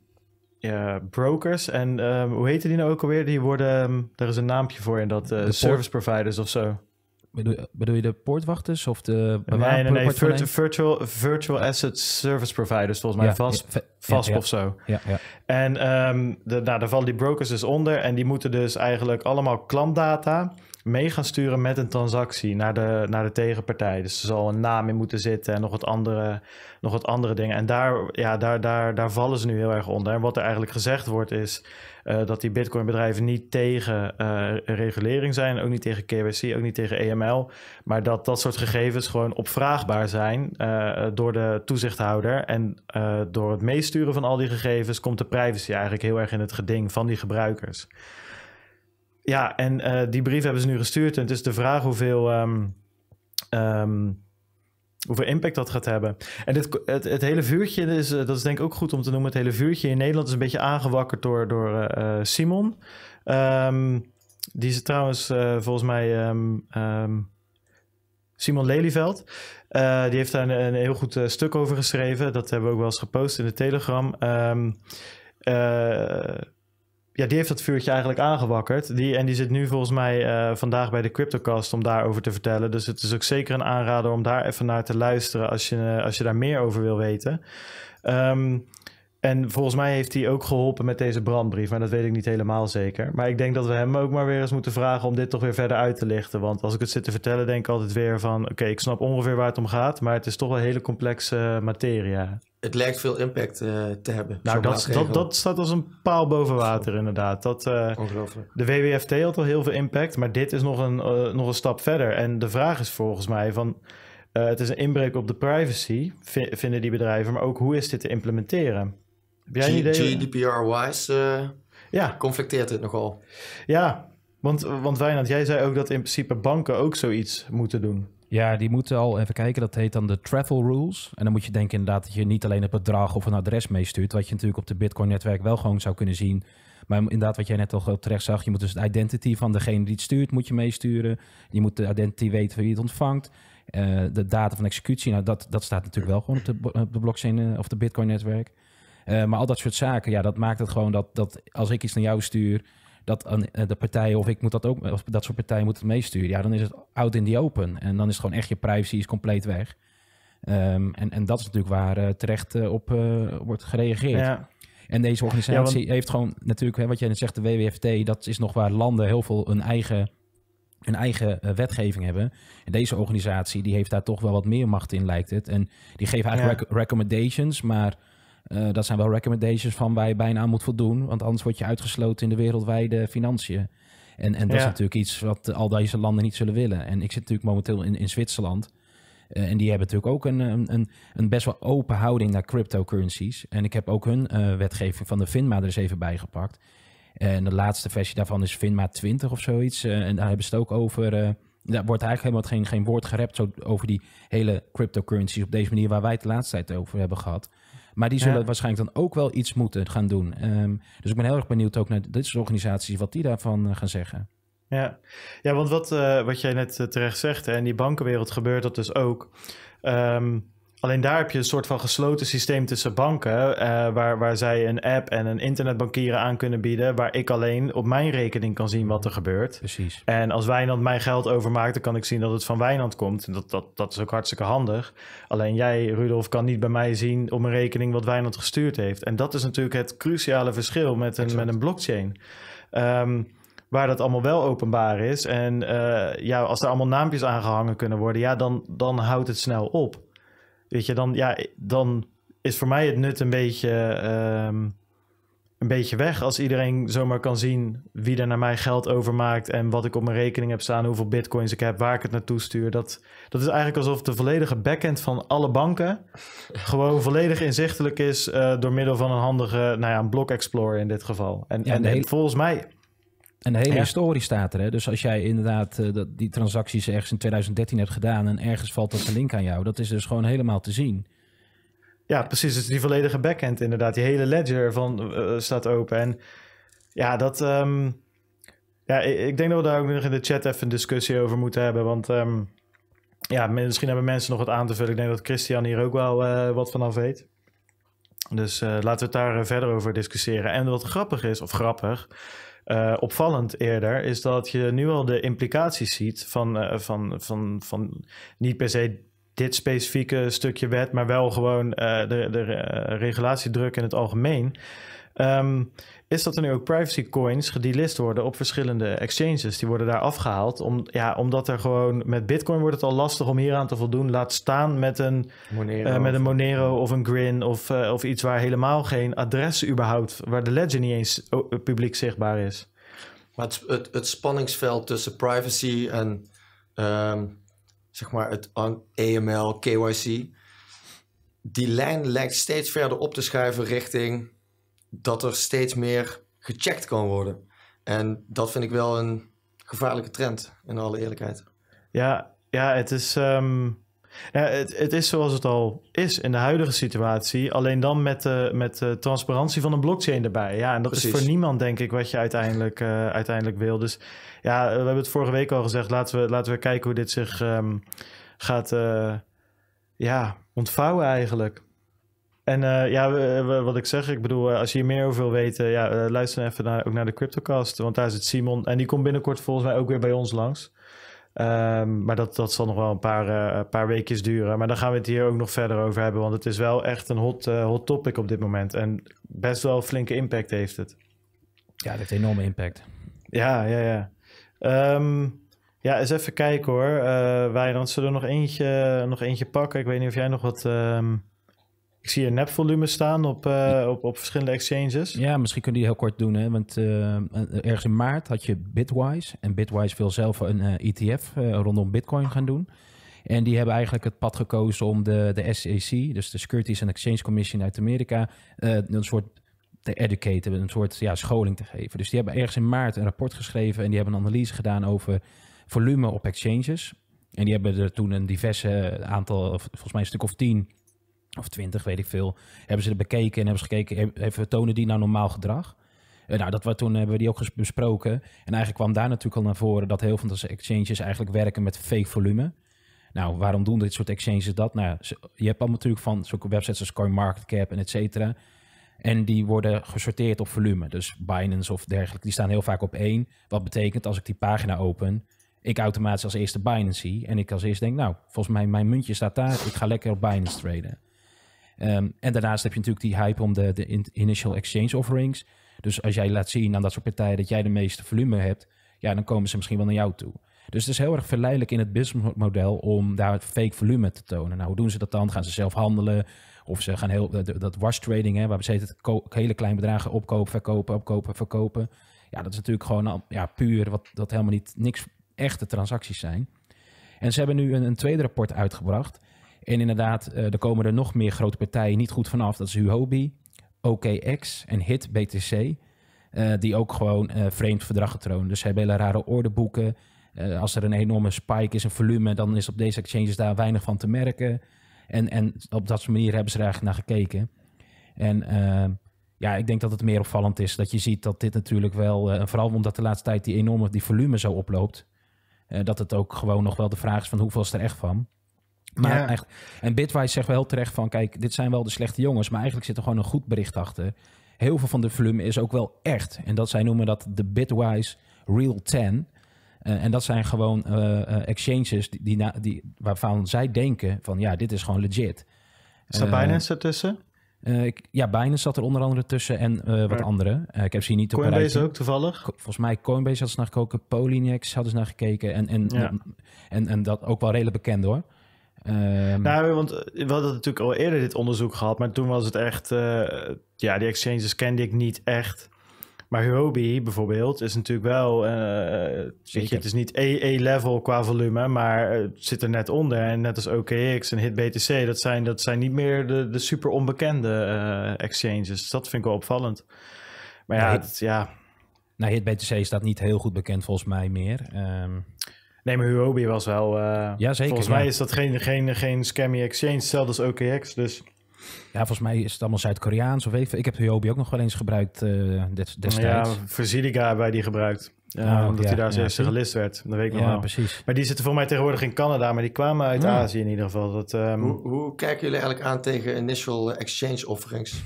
brokers en ehm, hoe heten die nou ook alweer? Die worden, er is een naampje voor in dat, service providers of zo. Bedoel, bedoel, je de poortwachters of de Nee, nee, nee virtual, virtual, virtual asset service providers, volgens mij. Ja, VASP, ja, VASP ja, of zo. En ehm, de, nou, daar vallen die brokers dus onder. En die moeten dus eigenlijk allemaal klantdata mee gaan sturen met een transactie naar de, naar de tegenpartij. Dus er zal een naam in moeten zitten en nog wat andere nog wat andere dingen. En daar, ja, daar, daar, daar vallen ze nu heel erg onder. En wat er eigenlijk gezegd wordt is eh, dat die Bitcoin-bedrijven niet tegen eh, regulering zijn, ook niet tegen KYC, ook niet tegen EML, maar dat dat soort gegevens gewoon opvraagbaar zijn eh, door de toezichthouder. En door het meesturen van al die gegevens komt de privacy eigenlijk heel erg in het geding van die gebruikers. Ja, en die brief hebben ze nu gestuurd. En het is de vraag hoeveel. Um, hoeveel impact dat gaat hebben. En dit, het, hele vuurtje, is, eh, dat is denk ik ook goed om te noemen, het hele vuurtje in Nederland is een beetje aangewakkerd door, door eh, eh, Simon. Ehm, die is trouwens volgens mij ehm, ehm, Simon Lelyveld. die heeft daar een, een heel goed stuk over geschreven. Dat hebben we ook wel eens gepost in de Telegram ja, die heeft dat vuurtje eigenlijk aangewakkerd. Die, en die zit nu volgens mij eh, vandaag bij de CryptoCast om daarover te vertellen. Dus het is ook zeker een aanrader om daar even naar te luisteren als je, eh, als je daar meer over wil weten. Um, en volgens mij heeft hij ook geholpen met deze brandbrief, maar dat weet ik niet helemaal zeker. Maar ik denk dat we hem ook maar weer eens moeten vragen om dit toch weer verder uit te lichten. Want als ik het zit te vertellen, denk ik altijd weer van: oké, ik snap ongeveer waar het om gaat, maar het is toch wel hele complexe eh, materie. Het lijkt veel impact eh, te hebben. Nou, dat, dat, dat, staat als een paal boven water, inderdaad. Dat, eh, De WWFT had al heel veel impact, maar dit is nog een, nog een stap verder. En de vraag is volgens mij van. het is een inbreuk op de privacy, vinden die bedrijven, maar ook hoe is dit te implementeren? GDPR-wise eh, ja. conflicteert het nogal. Ja, want, want Wijnand, jij zei ook dat in principe banken ook zoiets moeten doen. Ja, die moeten al even kijken. Dat heet dan de travel rules. En dan moet je denken inderdaad dat je niet alleen het bedrag of een adres meestuurt. Wat je natuurlijk op de Bitcoin-netwerk wel gewoon zou kunnen zien. Maar inderdaad, wat jij net al terecht zag. Je moet dus de identity van degene die het stuurt, moet je meesturen. Je moet de identity weten van wie het ontvangt. Eh, de data van executie, nou dat, dat staat natuurlijk wel gewoon op de, blockchain eh, of de Bitcoin-netwerk. Eh, maar al dat soort zaken, ja, dat maakt het gewoon dat, dat als ik iets naar jou stuur, dat eh, de partijen of ik moet dat ook, of dat soort partijen moet het meesturen. Ja, dan is het out in the open. En dan is het gewoon echt je privacy is compleet weg. Ehm, en, en dat is natuurlijk waar eh, terecht op wordt gereageerd. Ja. En deze organisatie heeft gewoon natuurlijk, hè, wat jij net zegt, de WWFT, dat is nog waar landen heel veel een eigen, een eigen wetgeving hebben. En deze organisatie die heeft daar toch wel wat meer macht in, lijkt het. En die geven eigenlijk recommendations, maar eh, dat zijn wel recommendations van waar je bijna aan moet voldoen. Want anders word je uitgesloten in de wereldwijde financiën. En, en dat is natuurlijk iets wat al deze landen niet zullen willen. En ik zit natuurlijk momenteel in, in Zwitserland. Eh, en die hebben natuurlijk ook een, een, een, best wel open houding naar cryptocurrencies. En ik heb ook hun uh, wetgeving van de FINMA er eens even bij gepakt. En de laatste versie daarvan is FINMA 20 of zoiets. en daar hebben ze het ook over daar wordt eigenlijk helemaal geen, geen woord gerept over die hele cryptocurrencies op deze manier waar wij het de laatste tijd over hebben gehad. Maar die zullen waarschijnlijk dan ook wel iets moeten gaan doen. Ehm, dus ik ben heel erg benieuwd ook naar dit soort organisaties, wat die daarvan eh, gaan zeggen. Ja, ja want wat, eh, wat jij net eh, terecht zegt, hè, in die bankenwereld gebeurt dat dus ook. Ehm, Alleen daar heb je een soort van gesloten systeem tussen banken, eh, waar, waar zij een app en een internetbankieren aan kunnen bieden, waar ik alleen op mijn rekening kan zien wat er gebeurt. Precies. En als Wijnand mijn geld overmaakt, dan kan ik zien dat het van Wijnand komt. Dat, dat, dat is ook hartstikke handig. Alleen jij, Rudolf, kan niet bij mij zien op mijn rekening wat Wijnand gestuurd heeft. En dat is natuurlijk het cruciale verschil met een, met een blockchain. Ehm, waar dat allemaal wel openbaar is. En eh, ja, als er allemaal naampjes aangehangen kunnen worden, ja, dan, dan houdt het snel op. Weet je, dan, ja, dan is voor mij het nut een beetje, ehm, een beetje weg. Als iedereen zomaar kan zien wie er naar mij geld overmaakt. En wat ik op mijn rekening heb staan. Hoeveel bitcoins ik heb. Waar ik het naartoe stuur. Dat, dat is eigenlijk alsof de volledige backend van alle banken. gewoon volledig inzichtelijk is. Eh, door middel van een handige. Nou ja, een block explorer in dit geval. En, en, volgens mij en hele historie staat er. Hè? Dus als jij inderdaad eh, dat, die transacties ergens in 2013 hebt gedaan en ergens valt dat een link aan jou, dat is dus gewoon helemaal te zien. Ja, precies. Het is dus die volledige backend inderdaad. Die hele ledger van, eh, staat open. En ja, dat. Ehm, ja, ik denk dat we daar ook nog in de chat even een discussie over moeten hebben. Want ehm, ja, misschien hebben mensen nog wat aan te vullen. Ik denk dat Christian hier ook wel uh, wat vanaf weet. Dus laten we het daar verder over discussiëren. En wat grappig is, of grappig. Eh, opvallend eerder, is dat je nu al de implicaties ziet van, eh, van, van, van niet per se dit specifieke stukje wet, maar wel gewoon eh, de, de regulatiedruk in het algemeen. Ehm, is dat er nu ook privacy coins gedelist worden op verschillende exchanges. Die worden daar afgehaald. Om, ja, omdat er gewoon met bitcoin wordt het al lastig om hieraan te voldoen. Laat staan met een Monero, eh, met een Monero of een Grin of, eh, of iets waar helemaal geen adres überhaupt, waar de ledger niet eens eh, publiek zichtbaar is. Maar het, het, spanningsveld tussen privacy en ehm, zeg maar het AML, KYC, die lijn lijkt steeds verder op te schuiven richting dat er steeds meer gecheckt kan worden. En dat vind ik wel een gevaarlijke trend, in alle eerlijkheid. Ja, ja het is. Ehm, ja, het, het, is zoals het al is in de huidige situatie. Alleen dan met de, met transparantie van een blockchain erbij. Ja, en dat is voor niemand, denk ik, wat je uiteindelijk, eh, uiteindelijk wil. Dus ja, we hebben het vorige week al gezegd. Laten we, laten we kijken hoe dit zich ehm, gaat eh, ja, ontvouwen eigenlijk. En eh, ja, wat ik zeg, ik bedoel, eh, als je hier meer over wil weten, ja, eh, luister even naar, ook naar de CryptoCast. Want daar zit Simon. En die komt binnenkort volgens mij ook weer bij ons langs. Ehm, maar dat, dat zal nog wel een paar, uh, paar weekjes duren. Maar dan gaan we het hier ook nog verder over hebben. Want het is wel echt een hot, hot topic op dit moment. En best wel flinke impact heeft het. Ja, het heeft enorme impact. Ja, ja, ja. Ehm, ja, eens even kijken hoor. Wij dan zullen er nog eentje, nog eentje pakken? Ik weet niet of jij nog wat... Ehm, ik zie hier nepvolume staan op, eh, op, op verschillende exchanges. Ja, misschien kunnen die heel kort doen. Hè? Want eh, ergens in maart had je Bitwise. En Bitwise wil zelf een ETF eh, e rondom Bitcoin gaan doen. En die hebben eigenlijk het pad gekozen om de, de SEC, dus de Securities and Exchange Commission uit Amerika, een soort te educaten, een soort ja, scholing te geven. Dus die hebben ergens in maart een rapport geschreven en die hebben een analyse gedaan over volume op exchanges. En die hebben er toen een diverse aantal, volgens mij een stuk of tien of twintig, weet ik veel, hebben ze er bekeken en hebben ze gekeken, even tonen die nou normaal gedrag? Eh, nou, dat we, toen hebben we die ook besproken. En eigenlijk kwam daar natuurlijk al naar voren dat heel veel van exchanges eigenlijk werken met fake volume. Nou, waarom doen dit soort exchanges dat? Nou, je hebt allemaal natuurlijk van zulke websites als CoinMarketCap en et cetera. En die worden gesorteerd op volume. Dus Binance of dergelijke, die staan heel vaak op één. Wat betekent als ik die pagina open, ik automatisch als eerste Binance zie. En ik als eerste denk, nou, volgens mij mijn muntje staat daar. Ik ga lekker op Binance traden. Ehm, en daarnaast heb je natuurlijk die hype om de, de initial exchange offerings. Dus als jij laat zien aan dat soort partijen dat jij de meeste volume hebt, ja, dan komen ze misschien wel naar jou toe. Dus het is heel erg verleidelijk in het businessmodel om daar fake volume te tonen. Nou, hoe doen ze dat dan? Gaan ze zelf handelen? Of ze gaan heel dat wash trading, hè, waar ze het hele kleine bedragen opkopen, verkopen, opkopen, verkopen. Ja, dat is natuurlijk gewoon ja, puur wat dat helemaal niet niks echte transacties zijn. En ze hebben nu een, een tweede rapport uitgebracht. En inderdaad, eh, er komen er nog meer grote partijen niet goed vanaf. Dat is Huobi, OKX en HIT BTC. Eh, die ook gewoon eh, vreemd verdrag troon. Dus ze hebben hele rare ordeboeken. als er een enorme spike is, in volume, dan is op deze exchanges daar weinig van te merken. En, en op dat soort manier hebben ze er eigenlijk naar gekeken. En ja, ik denk dat het meer opvallend is dat je ziet dat dit natuurlijk wel, vooral omdat de laatste tijd die enorme die volume zo oploopt, dat het ook gewoon nog wel de vraag is van hoeveel is er echt van. Maar ja. en Bitwise zegt wel heel terecht van, kijk, dit zijn wel de slechte jongens, maar eigenlijk zit er gewoon een goed bericht achter. Heel veel van de volume is ook wel echt. En dat zij noemen dat de Bitwise Real 10. Eh, en dat zijn gewoon eh, eh, exchanges die, die, waarvan zij denken van ja, dit is gewoon legit. Is uh, Binance ertussen? Ik, ja, Binance zat er onder andere tussen en wat andere. ik heb ze hier niet op Coinbase ook toevallig? volgens mij Coinbase had ze naar gekeken, Polynex hadden ze naar gekeken. En, en, en, en, dat ook wel redelijk bekend hoor. Um, want we hadden natuurlijk al eerder dit onderzoek gehad, maar toen was het echt, eh, ja, die exchanges kende ik niet echt. Maar Huobi bijvoorbeeld is natuurlijk wel, uh, je, het is niet E-level qua volume, maar eh, het zit er net onder. En net als OKX en HitBTC, dat zijn, dat zijn niet meer de, de super onbekende exchanges. Dus dat vind ik wel opvallend. Maar ja, nou, ja. Nou, HitBTC staat niet heel goed bekend volgens mij meer. Ehm, Nee, maar Huobi was wel... Uh, ja, zeker. Volgens mij is dat geen, geen, geen scammy exchange, hetzelfde als OKX, dus... Ja, volgens mij is het allemaal Zuid-Koreaans of even. Ik heb Huobi ook nog wel eens gebruikt uh, destijds. Ja, Verzilica bij die gebruikt. Eh, oh, omdat hij daar ja, eerste gelist werd. Dat weet ik nog wel. precies. Maar die zitten voor mij tegenwoordig in Canada, maar die kwamen uit hmm. Azië in ieder geval. Dat, ehm, hoe, hoe, kijken jullie eigenlijk aan tegen initial exchange offerings?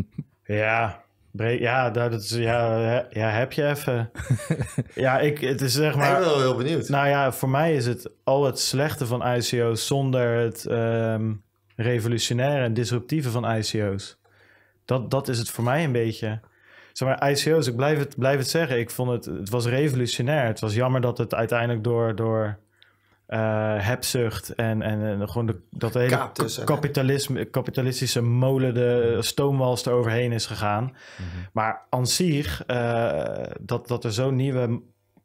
ja, ja, dat is, ja, ja, heb je even. ja, ik, het is zeg maar... Ik ben wel heel benieuwd. Nou ja, voor mij is het al het slechte van ICO's zonder het um, revolutionaire en disruptieve van ICO's. Dat, dat is het voor mij een beetje. Zeg maar, ICO's, ik blijf het, blijf het zeggen, ik vond het, het was revolutionair. Het was jammer dat het uiteindelijk door, door uh, en, en, en gewoon de, dat hele kapitalisme, kapitalistische molen de stoomwals eroverheen is gegaan. Mhm. Maar aan zich, eh, dat, dat er zo'n nieuwe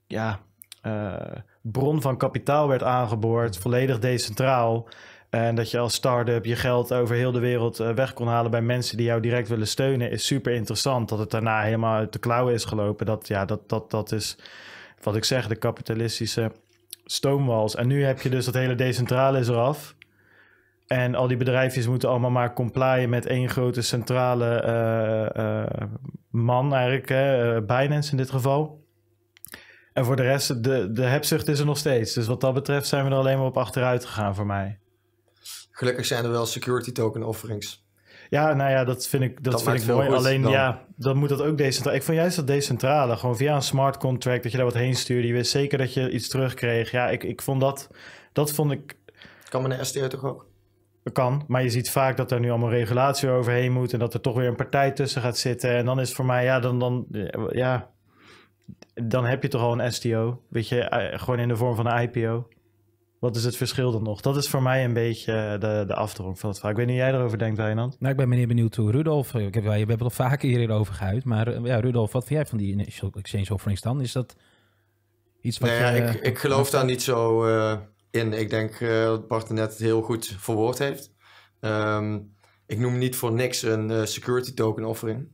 ja, eh, bron van kapitaal werd aangeboord, mhm. volledig decentraal. En dat je als start-up je geld over heel de wereld weg kon halen bij mensen die jou direct willen steunen, is super interessant. Dat het daarna helemaal uit de klauwen is gelopen. Dat, ja, dat, dat, dat is wat ik zeg, de kapitalistische Stonewalls, En nu heb je dus dat hele decentrale is eraf. En al die bedrijfjes moeten allemaal maar complyen met één grote centrale eh, eh, man, eigenlijk, hè, eh, Binance in dit geval. En voor de rest, de, de hebzucht is er nog steeds. Dus wat dat betreft zijn we er alleen maar op achteruit gegaan voor mij. Gelukkig zijn er wel security token offerings. Ja, nou ja, dat vind ik, dat, vind ik mooi. Alleen dan. ja, dan moet dat ook decentraal. Ik vond juist dat decentrale, gewoon via een smart contract, dat je daar wat heen stuurde. Je wist zeker dat je iets terugkreeg. Ja, ik, ik vond dat, dat vond ik... Kan met een STO toch ook? Kan, maar je ziet vaak dat er nu allemaal regulatie overheen moet en dat er toch weer een partij tussen gaat zitten. En dan is het voor mij, ja, dan, dan, ja, dan heb je toch al een STO, weet je, eh, gewoon in de vorm van een IPO wat is het verschil dan nog? Dat is voor mij een beetje eh, de, de van het verhaal. Ik weet niet hoe jij erover denkt, Wijnand. Nou, ik ben meneer benieuwd hoe Rudolf... Eh, ik heb, je hebben het al vaker hierover gehuid. Maar eh, ja, Rudolf, wat vind jij van die initial exchange offerings dan? Is dat iets wat nee, nou je, ik, ik geloof daar niet zo in. Ik denk uh, dat Bart net het heel goed verwoord heeft. Ehm, ik noem niet voor niks een security token offering.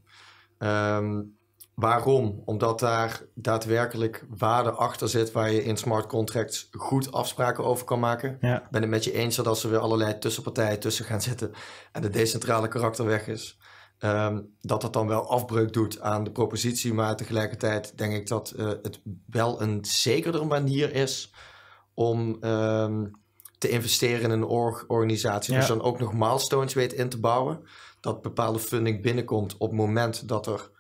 Um, Waarom? Omdat daar daadwerkelijk waarde achter zit waar je in smart contracts goed afspraken over kan maken. Ja. Ik ben het met je eens dat als er weer allerlei tussenpartijen tussen gaan zitten en de decentrale karakter weg is, ehm, dat dat dan wel afbreuk doet aan de propositie. Maar tegelijkertijd denk ik dat eh, het wel een zekerder manier is om ehm, te investeren in een org organisatie. Dus dan ook nog milestones weet in te bouwen. Dat bepaalde funding binnenkomt op het moment dat er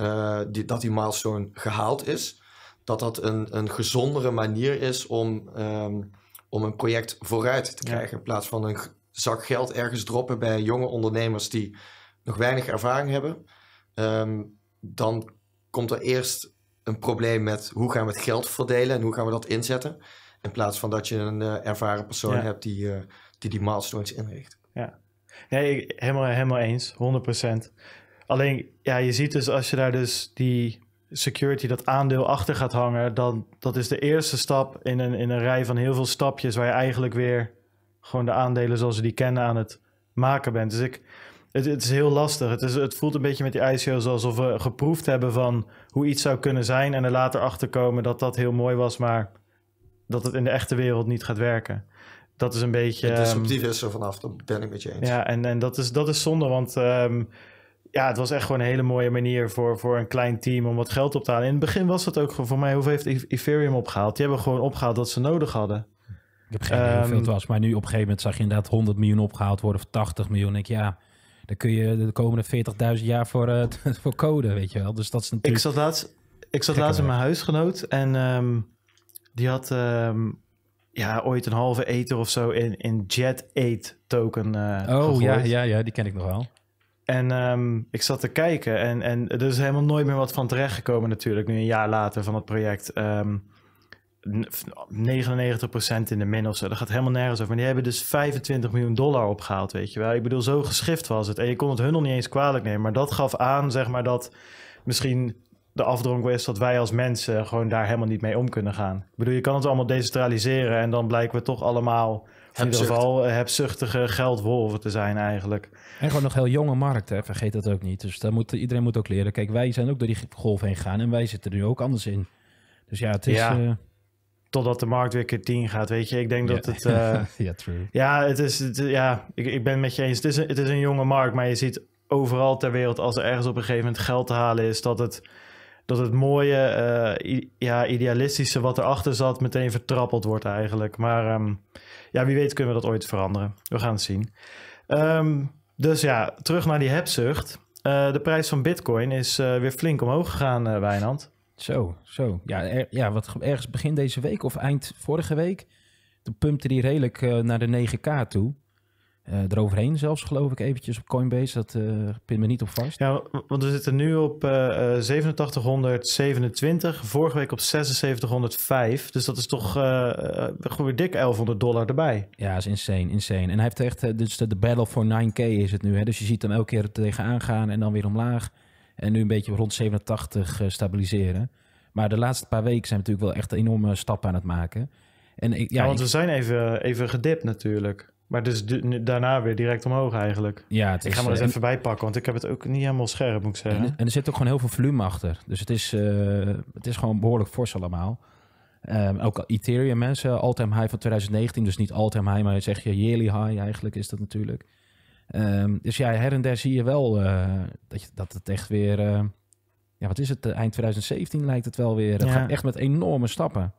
eh, dat die milestone gehaald is, dat dat een, een gezondere manier is om, ehm, om een project vooruit te krijgen. In plaats van een zak geld ergens droppen bij jonge ondernemers die nog weinig ervaring hebben. Ehm, dan komt er eerst een probleem met hoe gaan we het geld verdelen en hoe gaan we dat inzetten. In plaats van dat je een eh, ervaren persoon hebt die, eh, die die milestones inricht. Ja, helemaal, helemaal eens, 100%. Alleen, ja, je ziet dus als je daar dus die security, dat aandeel achter gaat hangen, dan dat is de eerste stap in een, in een rij van heel veel stapjes waar je eigenlijk weer gewoon de aandelen zoals ze die kennen aan het maken bent. Dus ik, het, het, is heel lastig. Het, is, het voelt een beetje met die ICO's alsof we geproefd hebben van hoe iets zou kunnen zijn en er later achter komen dat dat heel mooi was, maar dat het in de echte wereld niet gaat werken. Dat is een beetje. Het disruptief is er ehm, vanaf, dat ben ik met je eens. Ja, en, en dat, is, dat is zonde, want ehm, ja, het was echt gewoon een hele mooie manier voor, voor een klein team om wat geld op te halen. In het begin was dat ook gewoon voor mij, hoeveel heeft Ethereum opgehaald? Die hebben gewoon opgehaald wat ze nodig hadden. Ik heb geen idee hoeveel ehm, het was, maar nu op een gegeven moment zag je inderdaad 100 miljoen opgehaald worden of 80 miljoen. Ik ja, dan kun je de komende 40.000 jaar voor, uh, voor code, weet je wel. Dus dat is natuurlijk... Ik zat laatst, ik zat laatst in mijn huisgenoot en ehm, die had ehm, ja, ooit een halve ether of zo in, in Jet 8 token eh, Oh ja, ja, ja, die ken ik nog wel. En ehm, ik zat te kijken en, en er is helemaal nooit meer wat van terechtgekomen natuurlijk, nu een jaar later van het project. Um, ehm, 99% in de min of zo. Dat gaat helemaal nergens over. Maar die hebben dus 25 miljoen dollar opgehaald, weet je wel. Ik bedoel, zo geschift was het. En je kon het hun nog niet eens kwalijk nemen. Maar dat gaf aan, zeg maar, dat misschien de afdronk is dat wij als mensen gewoon daar helemaal niet mee om kunnen gaan. Ik bedoel, je kan het allemaal decentraliseren en dan blijken we toch allemaal in ieder geval eh, hebzuchtige geldwolven te zijn eigenlijk. En gewoon nog heel jonge markt, hè? vergeet dat ook niet. Dus daar moet, iedereen moet ook leren. Kijk, wij zijn ook door die golf heen gegaan en wij zitten er nu ook anders in. Dus ja, het is... Eh, Totdat de markt weer keer 10 gaat, weet je. Ik denk dat het... Eh, ja, true. Ja, het is, ja ik, ik ben met je eens. Het is, een, het is een jonge markt, maar je ziet overal ter wereld... als er ergens op een gegeven moment geld te halen is... dat het, dat het mooie, ja, idealistische wat erachter zat... meteen vertrappeld wordt eigenlijk. Maar... Ehm, ja, wie weet kunnen we dat ooit veranderen. We gaan het zien. Ehm, dus ja, terug naar die hebzucht. Eh, de prijs van bitcoin is eh, weer flink omhoog gegaan, uh, Wijnand. Zo, zo. Ja, ja, wat ergens begin deze week of eind vorige week... toen pumpte die redelijk naar de 9k toe. Eh, eroverheen zelfs, geloof ik, eventjes op Coinbase. Dat pin eh, me niet op vast. Ja, want we zitten nu op 8727, eh, vorige week op 7605. Dus dat is toch gewoon weer dik 1100 dollar erbij. Ja, is insane, insane. En hij heeft echt, dus de battle for 9k is het nu. Hè? Dus je ziet hem elke keer tegenaan gaan en dan weer omlaag. En nu een beetje rond 87 stabiliseren. Maar de laatste paar weken zijn we natuurlijk wel echt enorme stappen aan het maken. En ja, want we zijn even, even gedipt natuurlijk. Maar dus daarna weer direct omhoog eigenlijk. Ja, ik ga maar eens eh, even bijpakken, want ik heb het ook niet helemaal scherp, moet ik zeggen. En, er zit ook gewoon heel veel volume achter. Dus het is, eh, het is gewoon behoorlijk fors allemaal. Ehm, ook Ethereum mensen, eh, all-time high van 2019. Dus niet all-time high, maar zeg je yearly high eigenlijk is dat natuurlijk. Ehm, dus ja, her en der zie je wel dat, je, dat het echt weer... ja, wat is het? Eind 2017 lijkt het wel weer. Het gaat echt met enorme stappen.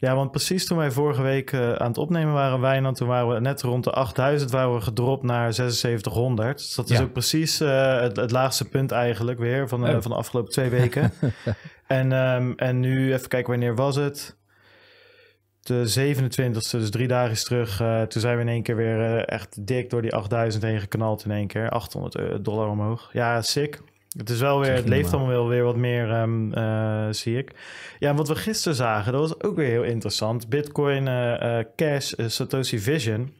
Ja, want precies toen wij vorige week eh, aan het opnemen waren, Wijnand, toen waren we net rond de 8000, waren gedropt naar 7600. Dus dat is ook precies eh, het, het, laagste punt eigenlijk weer van, eh, oh. van de afgelopen twee weken. en, ehm, en nu, even kijken, wanneer was het? De 27ste, dus drie dagen is terug. toen zijn we in één keer weer echt dik door die 8000 heen geknald in één keer. 800 dollar omhoog. Ja, sick. Het is wel weer, het leeft allemaal wel weer wat meer, ehm, eh, zie ik. Ja, wat we gisteren zagen, dat was ook weer heel interessant. Bitcoin eh, eh, Cash Satoshi Vision.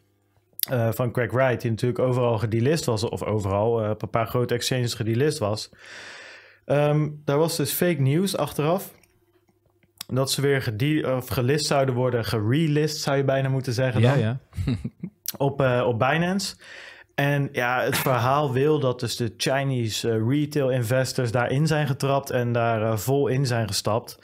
van Craig Wright, die natuurlijk overal gedelist was, of overal, op een paar grote exchanges gedelist was. Ehm, daar was dus fake news achteraf. Dat ze weer of gelist zouden worden, gerelist zou je bijna moeten zeggen. Dan, ja. op, op Binance. En ja, het verhaal wil dat dus de Chinese eh, retail investors daarin zijn getrapt en daar eh, vol in zijn gestapt.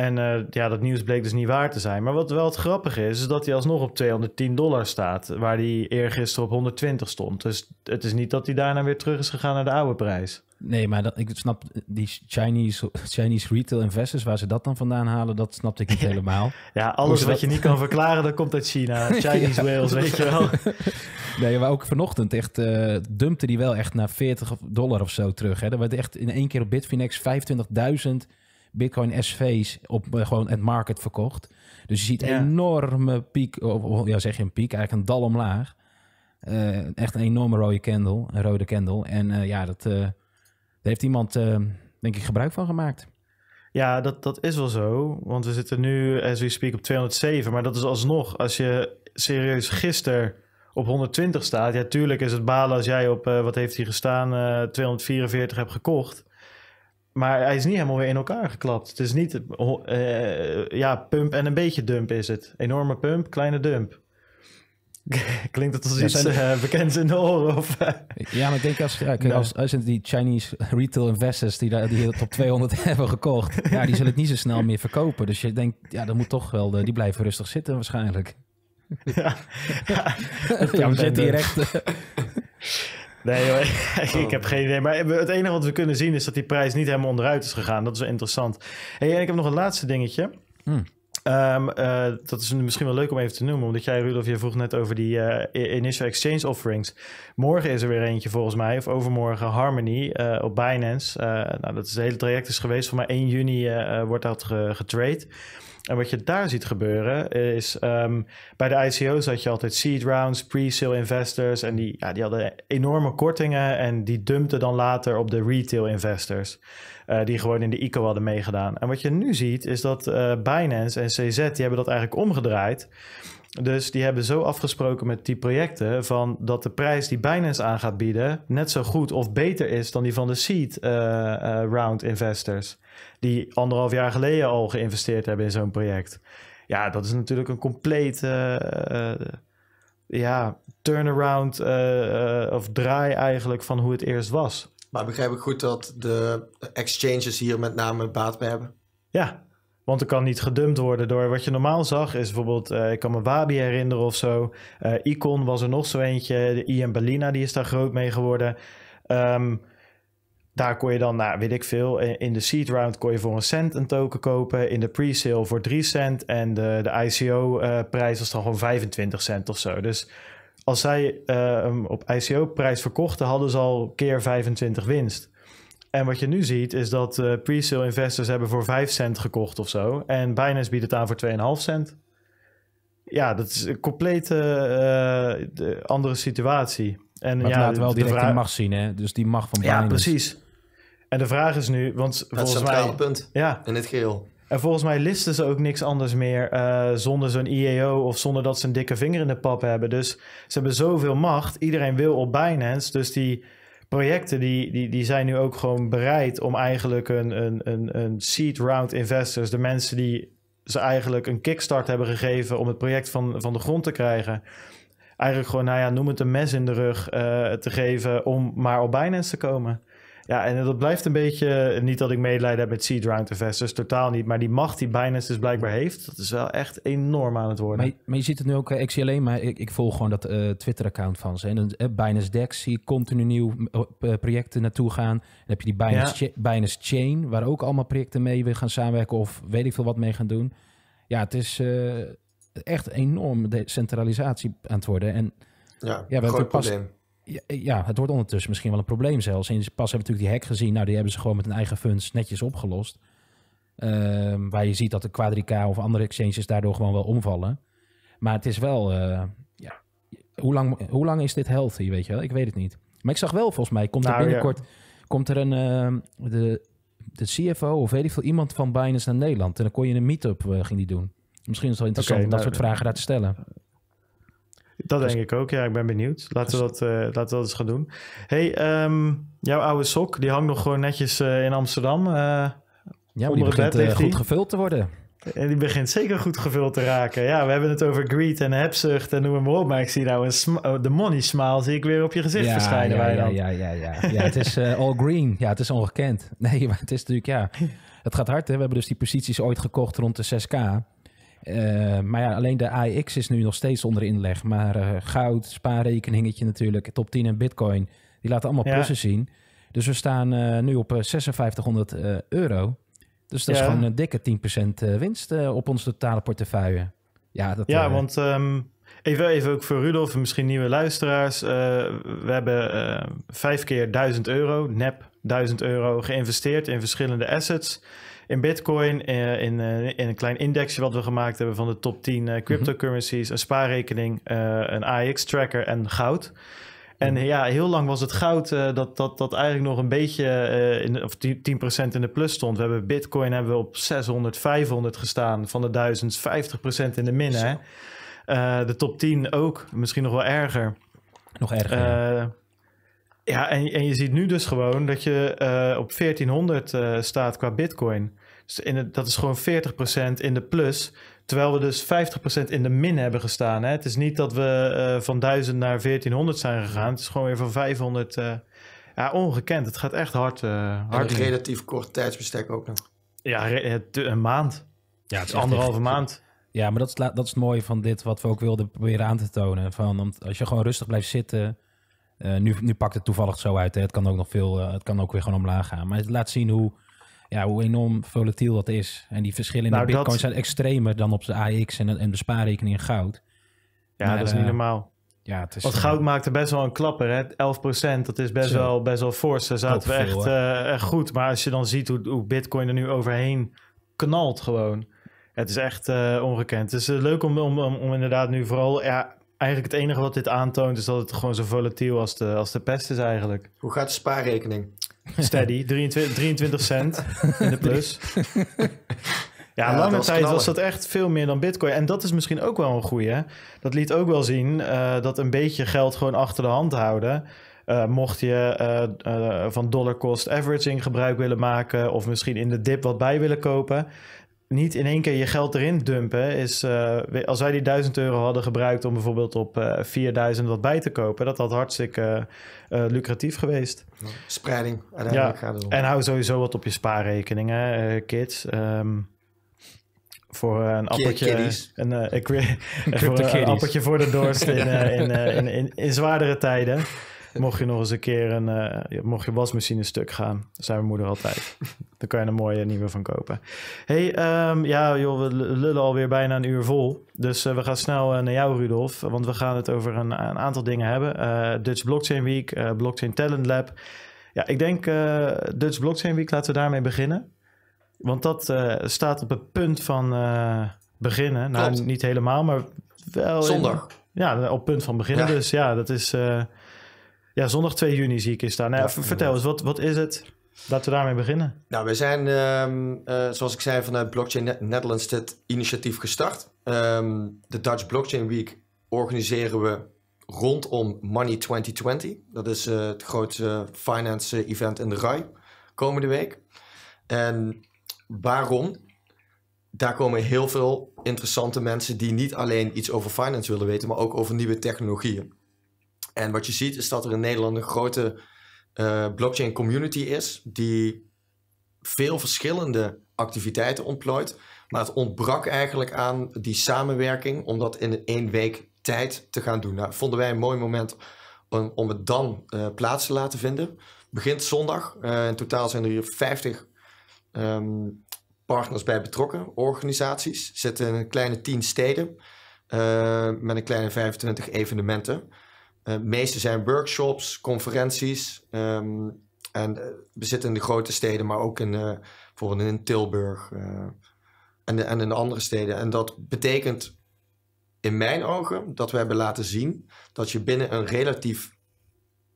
En eh, ja, dat nieuws bleek dus niet waar te zijn. Maar wat wel het grappige is, is dat hij alsnog op 210 dollar staat. Waar hij eergisteren op 120 stond. Dus het is niet dat hij daarna weer terug is gegaan naar de oude prijs. Nee, maar ik snap die Chinese, Chinese retail investors, waar ze dat dan vandaan halen, dat snapte ik niet helemaal. ja, alles wat je niet kan verklaren, dat komt uit China. Chinese ja, whales, weet je wel. nee, maar ook vanochtend echt uh, dumpte die wel echt naar 40 dollar of zo terug. Hè. Er werd echt in één keer op Bitfinex 25.000 Bitcoin SV's op eh, gewoon het market verkocht. Dus je ziet een enorme piek, of, ja zeg je een piek, eigenlijk een dal omlaag. Eh, echt een enorme rode candle, een rode candle. En eh, ja, dat, daar heeft iemand, denk ik, gebruik van gemaakt. Ja, dat, dat is wel zo. Want we zitten nu, as we speak, op 207. Maar dat is alsnog, als je serieus gisteren op 120 staat. Ja, tuurlijk is het balen als jij op, wat heeft hij gestaan, 244 hebt gekocht maar hij is niet helemaal weer in elkaar geklapt. Het is niet, eh, ja, pump en een beetje dump is het. Enorme pump, kleine dump. Klinkt dat als iets zijn... Eh, bekends in de oren? Eh? ja, maar ik denk als, ja, nou. als, die Chinese retail investors die, daar, die het op 200 hebben gekocht, ja, die zullen het niet zo snel meer verkopen. Dus je denkt, ja, dat moet toch wel, die blijven rustig zitten waarschijnlijk. Ja, ja, ja we Nee, joh, ik, oh. heb geen idee. Maar het enige wat we kunnen zien is dat die prijs niet helemaal onderuit is gegaan. Dat is wel interessant. Hey, en ik heb nog een laatste dingetje. Hmm. Ehm, eh, dat is misschien wel leuk om even te noemen, omdat jij, Rudolf, je vroeg net over die eh, initial exchange offerings. Morgen is er weer eentje volgens mij, of overmorgen, Harmony eh, op Binance. nou, dat is het hele traject is geweest. Van maar 1 juni wordt dat getrade. En wat je daar ziet gebeuren is, ehm, bij de ICO's had je altijd seed rounds, pre-sale investors en die, ja, die hadden enorme kortingen en die dumpten dan later op de retail investors eh, die gewoon in de ICO hadden meegedaan. En wat je nu ziet is dat eh, Binance en CZ, die hebben dat eigenlijk omgedraaid. Dus die hebben zo afgesproken met die projecten van dat de prijs die Binance aan gaat bieden net zo goed of beter is dan die van de seed eh, round investors die anderhalf jaar geleden al geïnvesteerd hebben in zo'n project. Ja, dat is natuurlijk een complete eh, eh, ja, turnaround eh, of draai eigenlijk van hoe het eerst was. Maar begrijp ik goed dat de exchanges hier met name baat bij hebben? Ja, want er kan niet gedumpt worden door wat je normaal zag. Is bijvoorbeeld, ik kan me Wabi herinneren of zo. Icon was er nog zo eentje. De Ian Bellina, die is daar groot mee geworden. Ehm, daar kon je dan, nou, weet ik veel, in de seed round kon je voor een cent een token kopen, in de pre-sale voor 3 cent en de, de ICO-prijs eh, was dan gewoon 25 cent of zo. Dus als zij eh, op ICO-prijs verkochten, hadden ze al keer 25 winst. En wat je nu ziet is dat uh, pre-sale investors hebben voor 5 cent gekocht of zo en Binance biedt het aan voor 2,5 cent. Ja, dat is een complete andere situatie. En ja, laat wel direct vraag... die macht zien, hè? Dus die macht van Ja, precies. En de vraag is nu, want dat volgens mij... punt ja. in het geel. En volgens mij listen ze ook niks anders meer eh, zonder zo'n IEO of zonder dat ze een dikke vinger in de pap hebben. Dus ze hebben zoveel macht. Iedereen wil op Binance. Dus die projecten die, die, die zijn nu ook gewoon bereid om eigenlijk een, een, een, een seed round investors, de mensen die ze eigenlijk een kickstart hebben gegeven om het project van, van de grond te krijgen. Eigenlijk gewoon, nou ja, noem het een mes in de rug eh, te geven om maar op Binance te komen. Ja, en dat blijft een beetje, eh, niet dat ik medelijden heb met round investors, totaal niet. Maar die macht die Binance dus blijkbaar heeft, dat is wel echt enorm aan het worden. Maar, maar je ziet het nu ook, eh, ik zie alleen maar, ik, ik volg gewoon dat eh, Twitter-account van ze. En dan, Binance Dex zie ik continu nieuw projecten naartoe gaan. Dan heb je die Binance, Binance Chain, waar ook allemaal projecten mee willen gaan samenwerken of weet ik veel wat mee gaan doen. Ja, het is echt enorm de centralisatie aan het worden. En ja, ja we hebben pas, probleem. Eh, ja, het wordt ondertussen misschien wel een probleem zelfs. En pas hebben we natuurlijk die hack gezien. Nou, die hebben ze gewoon met hun eigen funds netjes opgelost. Ehm, waar je ziet dat de Quadrica of andere exchanges daardoor gewoon wel omvallen. Maar het is wel, eh, ja, hoe lang, hoe lang is dit healthy, weet je wel? Ik weet het niet. Maar ik zag wel, volgens mij, komt er nou, binnenkort komt er een, ehm, de, de CFO of weet ik veel, iemand van Binance naar Nederland. En dan kon je een meet-up, eh, ging die doen. Misschien is het wel interessant om dat nou, soort vragen daar te stellen. Dat dus- denk ik ook, ja. Ik ben benieuwd. Laten, we, dus- dat, eh, laten we dat eens gaan doen. hey, ehm, jouw oude sok, die hangt nog gewoon netjes eh, in Amsterdam. Uh, ja, maar die begint goed gevuld te worden. En die begint zeker goed gevuld te raken. Ja, we hebben het over greed en hebzucht en noem maar op. Maar ik zie nou een oh, de money smile zie ik weer op je gezicht verschijnen. Ja, ja, ja, ja, ja, ja. het is all green. Ja, het is ongekend. Nee, maar het is natuurlijk, ja. Het gaat hard, hè. We hebben dus die posities ooit gekocht rond de 6K. Eh, maar ja, alleen de AIX is nu nog steeds onder inleg. Maar eh, goud, spaarrekeningetje natuurlijk, top 10 en bitcoin, die laten allemaal ja. plussen zien. Dus we staan eh, nu op 5600 euro. Dus dat is gewoon een dikke 10% winst op onze totale portefeuille. Ja, dat, ja want ehm, even, even ook voor Rudolf en misschien nieuwe luisteraars. we hebben vijf keer 1000 euro, nep 1000 euro geïnvesteerd in verschillende assets in Bitcoin, eh, in, eh, in, een klein indexje wat we gemaakt hebben van de top 10 eh, mhm. cryptocurrencies, een spaarrekening, een AX-tracker en goud. En mhm. ja, heel lang was het goud dat, dat, dat eigenlijk nog een beetje uh, in, of 10% in de plus stond. We hebben bitcoin hebben we op 600, 500 gestaan van de 1000, 50% in de min. Hè? de top 10 ook, misschien nog wel erger. Nog erger. Ja. ja, en, en je ziet nu dus gewoon dat je op 1400 staat qua bitcoin in dat is gewoon 40% in de plus. Terwijl we dus 50% in de min hebben gestaan. Hè? Het is niet dat we eh, van 1000 naar 1400 zijn gegaan. Het is gewoon weer van 500. Eh, ja, ongekend. Het gaat echt hard. Uh, hard relatief kort tijdsbestek ook nog. Ja, een maand. Ja, het is anderhalve maand. Ja, maar dat is, dat is het mooie van dit, wat we ook wilden proberen aan te tonen. Van, als je gewoon rustig blijft zitten. nu, nu pakt het toevallig zo uit. Hè? Het kan ook nog veel. het kan ook weer gewoon omlaag gaan. Maar het laat zien hoe ja, hoe enorm volatiel dat is. En die verschillen in nou, de bitcoin zijn extremer dan op de AX en, en de spaarrekening in goud. Ja, dat is niet eh, normaal. Ja, het is, Want eh, goud maakte best wel een klapper, hè? 11%, dat is best, wel, best wel fors. Daar zaten we echt, eh, echt goed. Maar als je dan ziet hoe, hoe bitcoin er nu overheen knalt gewoon. Het is echt ongekend. Het is leuk om, om, om, inderdaad nu vooral... Ja, eigenlijk het enige wat dit aantoont is dat het gewoon zo volatiel als de, als de pest is eigenlijk. Hoe gaat de spaarrekening? Steady, 23, 23 cent in de plus. Ja, ja, lange tijd was dat echt veel meer dan bitcoin. En dat is misschien ook wel een goede. Dat liet ook wel zien eh, dat een beetje geld gewoon achter de hand houden. Eh, mocht je eh, van dollar cost averaging gebruik willen maken... of misschien in de dip wat bij willen kopen niet in één keer je geld erin dumpen is, eh, als wij die 1000 euro hadden gebruikt om bijvoorbeeld op uh, eh, 4000 wat bij te kopen, dat had hartstikke eh, lucratief geweest. Spreiding, gaat het om. En hou sowieso wat op je spaarrekeningen kids. Ehm, voor een appeltje, een, voor appeltje voor de dorst in, in, in, zwaardere tijden. mocht je nog eens een keer een, uh, mocht je wasmachine stuk gaan, zijn we moeder altijd. Dan kan je een mooie nieuwe van kopen. hey, ehm, ja joh, we lullen alweer bijna een uur vol. Dus eh, we gaan snel eh, naar jou Rudolf, want we gaan het over een, een aantal dingen hebben. Dutch Blockchain Week, Blockchain Talent Lab. Ja, ik denk Dutch Blockchain Week, laten we daarmee beginnen. Want dat staat op het punt van beginnen. Nou, niet helemaal, maar wel... Zonder. ja, op punt van beginnen. Dus ja, dat is ja, zondag 2 juni zie ik je staan. Nou, vertel eens, wat, wat is het? Laten we daarmee beginnen. Nou, we zijn, ehm, eh, zoals ik zei, vanuit Blockchain Netherlands dit initiatief gestart. Ehm, de Dutch Blockchain Week organiseren we rondom Money 2020. Dat is eh, het grootste finance event in de RAI komende week. En waarom? Daar komen heel veel interessante mensen die niet alleen iets over finance willen weten, maar ook over nieuwe technologieën. En wat je ziet is dat er in Nederland een grote eh, blockchain community is die veel verschillende activiteiten ontplooit. Maar het ontbrak eigenlijk aan die samenwerking om dat in één week tijd te gaan doen. Nou, vonden wij een mooi moment om, om het dan eh, plaats te laten vinden. Begint zondag. Eh, in totaal zijn er hier 50 ehm, partners bij betrokken, organisaties. Zitten in een kleine 10 steden met een kleine 25 evenementen. Uh, eh, meeste zijn workshops, conferenties. Ehm, en eh, we zitten in de grote steden, maar ook in, eh, bijvoorbeeld in Tilburg en, en in andere steden. En dat betekent in mijn ogen dat we hebben laten zien dat je binnen een relatief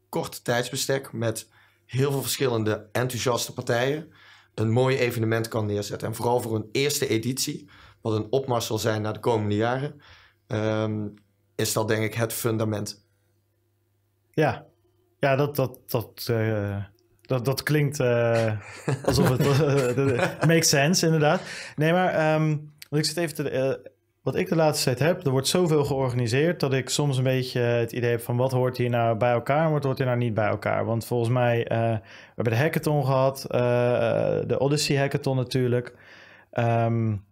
kort tijdsbestek met heel veel verschillende enthousiaste partijen een mooi evenement kan neerzetten. En vooral voor een eerste editie, wat een opmars zal zijn naar de komende jaren, ehm, is dat denk ik het fundament. Ja, ja dat, dat, dat, eh, dat, dat klinkt eh, alsof het eh, makes sense, inderdaad. Nee, maar ehm, want ik zit even te, wat ik de laatste tijd heb, er wordt zoveel georganiseerd dat ik soms een beetje het idee heb van wat hoort hier nou bij elkaar en wat hoort hier nou niet bij elkaar. Want volgens mij, we hebben de hackathon gehad, de Odyssey hackathon natuurlijk. Um,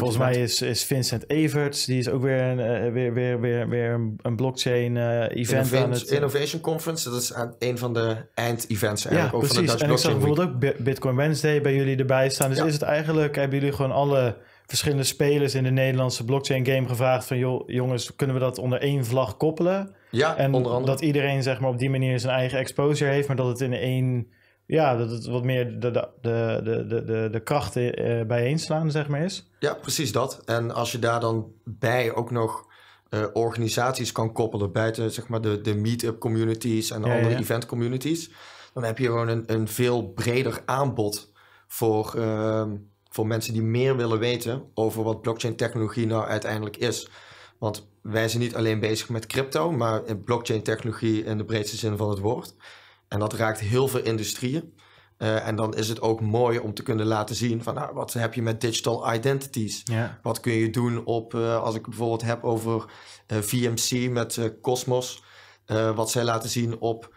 Volgens mij is, is Vincent Everts, die is ook weer een, eh, weer, weer, weer, weer een blockchain uh, event van het... Eh, Innovation Conference, dat is een van de eind-events eigenlijk. Ja, precies. Van de precies. en ik zag bijvoorbeeld ook Bitcoin Wednesday bij jullie erbij staan. Dus is het eigenlijk, hebben jullie gewoon alle verschillende spelers in de Nederlandse blockchain game gevraagd van... joh, jongens, kunnen we dat onder één vlag koppelen? Ja, en onder andere. dat iedereen zeg maar op die manier zijn eigen exposure heeft, maar dat het in één ja, dat het wat meer de, de, de, de, de, krachten uh, bijeenslaan, zeg maar, is. Ja, precies dat. En als je daar dan bij ook nog eh, organisaties kan koppelen, buiten zeg maar de, de meet-up communities en andere event communities, dan heb je gewoon een, een veel breder aanbod voor, ehm, voor mensen die meer willen weten over wat blockchain technologie nou uiteindelijk is. Want wij zijn niet alleen bezig met crypto, maar blockchain technologie in de breedste zin van het woord. En dat raakt heel veel industrieën. Eh, en dan is het ook mooi om te kunnen laten zien van nou, wat heb je met digital identities? Wat kun je doen op, eh, als ik bijvoorbeeld heb over eh, VMC met Cosmos, wat zij laten zien op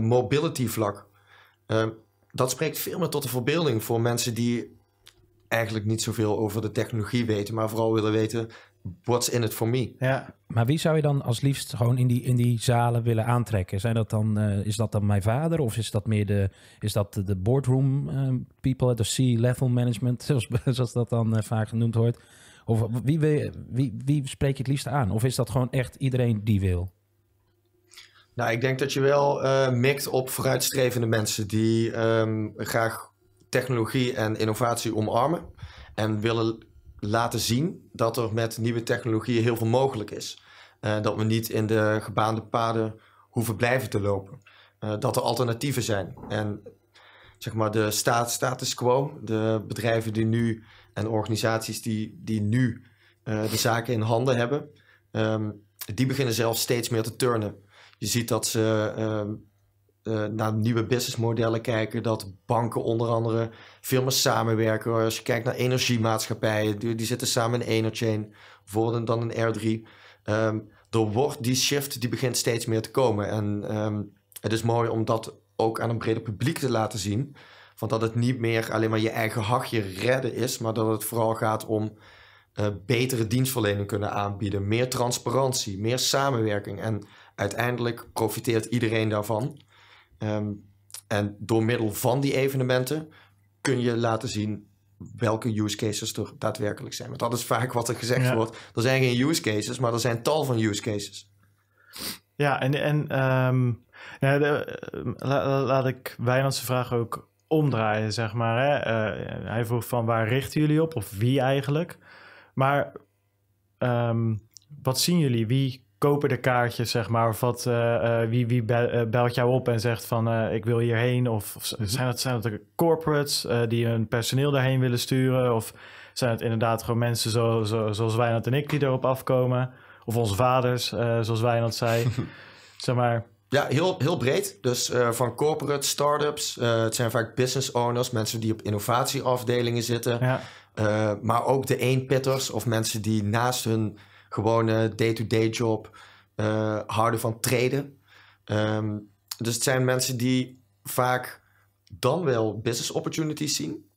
mobility vlak. Ehm, dat spreekt veel meer tot de verbeelding voor mensen die eigenlijk niet zoveel over de technologie weten, maar vooral willen weten what's in it for me. Ja. Maar wie zou je dan als liefst gewoon in die, in die zalen willen aantrekken? Zijn dat dan, eh, is dat dan mijn vader of is dat meer de, is dat de, boardroom eh, people, people, de C-level management, zoals, dat dan eh, vaak genoemd wordt? Of wie, wie, wie spreek je het liefst aan? Of is dat gewoon echt iedereen die wil? Nou, ik denk dat je wel mikt op vooruitstrevende mensen die ehm, graag technologie en innovatie omarmen en willen laten zien dat er met nieuwe technologieën heel veel mogelijk is. Eh, dat we niet in de gebaande paden hoeven blijven te lopen. Eh, dat er alternatieven zijn. En zeg maar de staat, status quo, de bedrijven die nu en organisaties die, die nu eh, de zaken in handen hebben, ehm, die beginnen zelf steeds meer te turnen. Je ziet dat ze ehm, eh, naar nieuwe businessmodellen kijken. Dat banken onder andere veel meer samenwerken. Als je kijkt naar energiemaatschappijen, die, die zitten samen in een chain worden dan een R3. Um, er wordt die shift, die begint steeds meer te komen. En ehm, het is mooi om dat ook aan een breder publiek te laten zien. Want dat het niet meer alleen maar je eigen hachje redden is, maar dat het vooral gaat om eh, betere dienstverlening kunnen aanbieden, meer transparantie, meer samenwerking. En uiteindelijk profiteert iedereen daarvan. Ehm, en door middel van die evenementen kun je laten zien welke use cases er daadwerkelijk zijn. Want dat is vaak wat er gezegd wordt. Er zijn geen use cases, maar er zijn tal van use cases. Ja, en, en ehm, de, eh, laat ik Wijnandse vraag ook omdraaien, zeg maar. Hè? Eh, hij vroeg van waar richten jullie op of wie eigenlijk? Maar ehm, wat zien jullie? Wie kopen de kaartjes, zeg maar? Of wat, eh, eh, wie, wie eh, belt jou op en zegt van ik wil hierheen? Of, of mhm. zijn, het zijn het de corporates die hun personeel daarheen willen sturen? Of zijn het inderdaad gewoon mensen zo, zo, zoals Wijnand en ik die erop afkomen? Of onze vaders, zoals Wijnand zei. zeg maar... Ja, heel, heel breed. Dus van corporate startups. Uh, het zijn vaak business owners, mensen die op innovatieafdelingen zitten. maar ook de eenpitters of mensen die naast hun gewone eh, day-to-day job, uh, eh, houden van treden. Ehm, dus het zijn mensen die vaak dan wel business opportunities zien.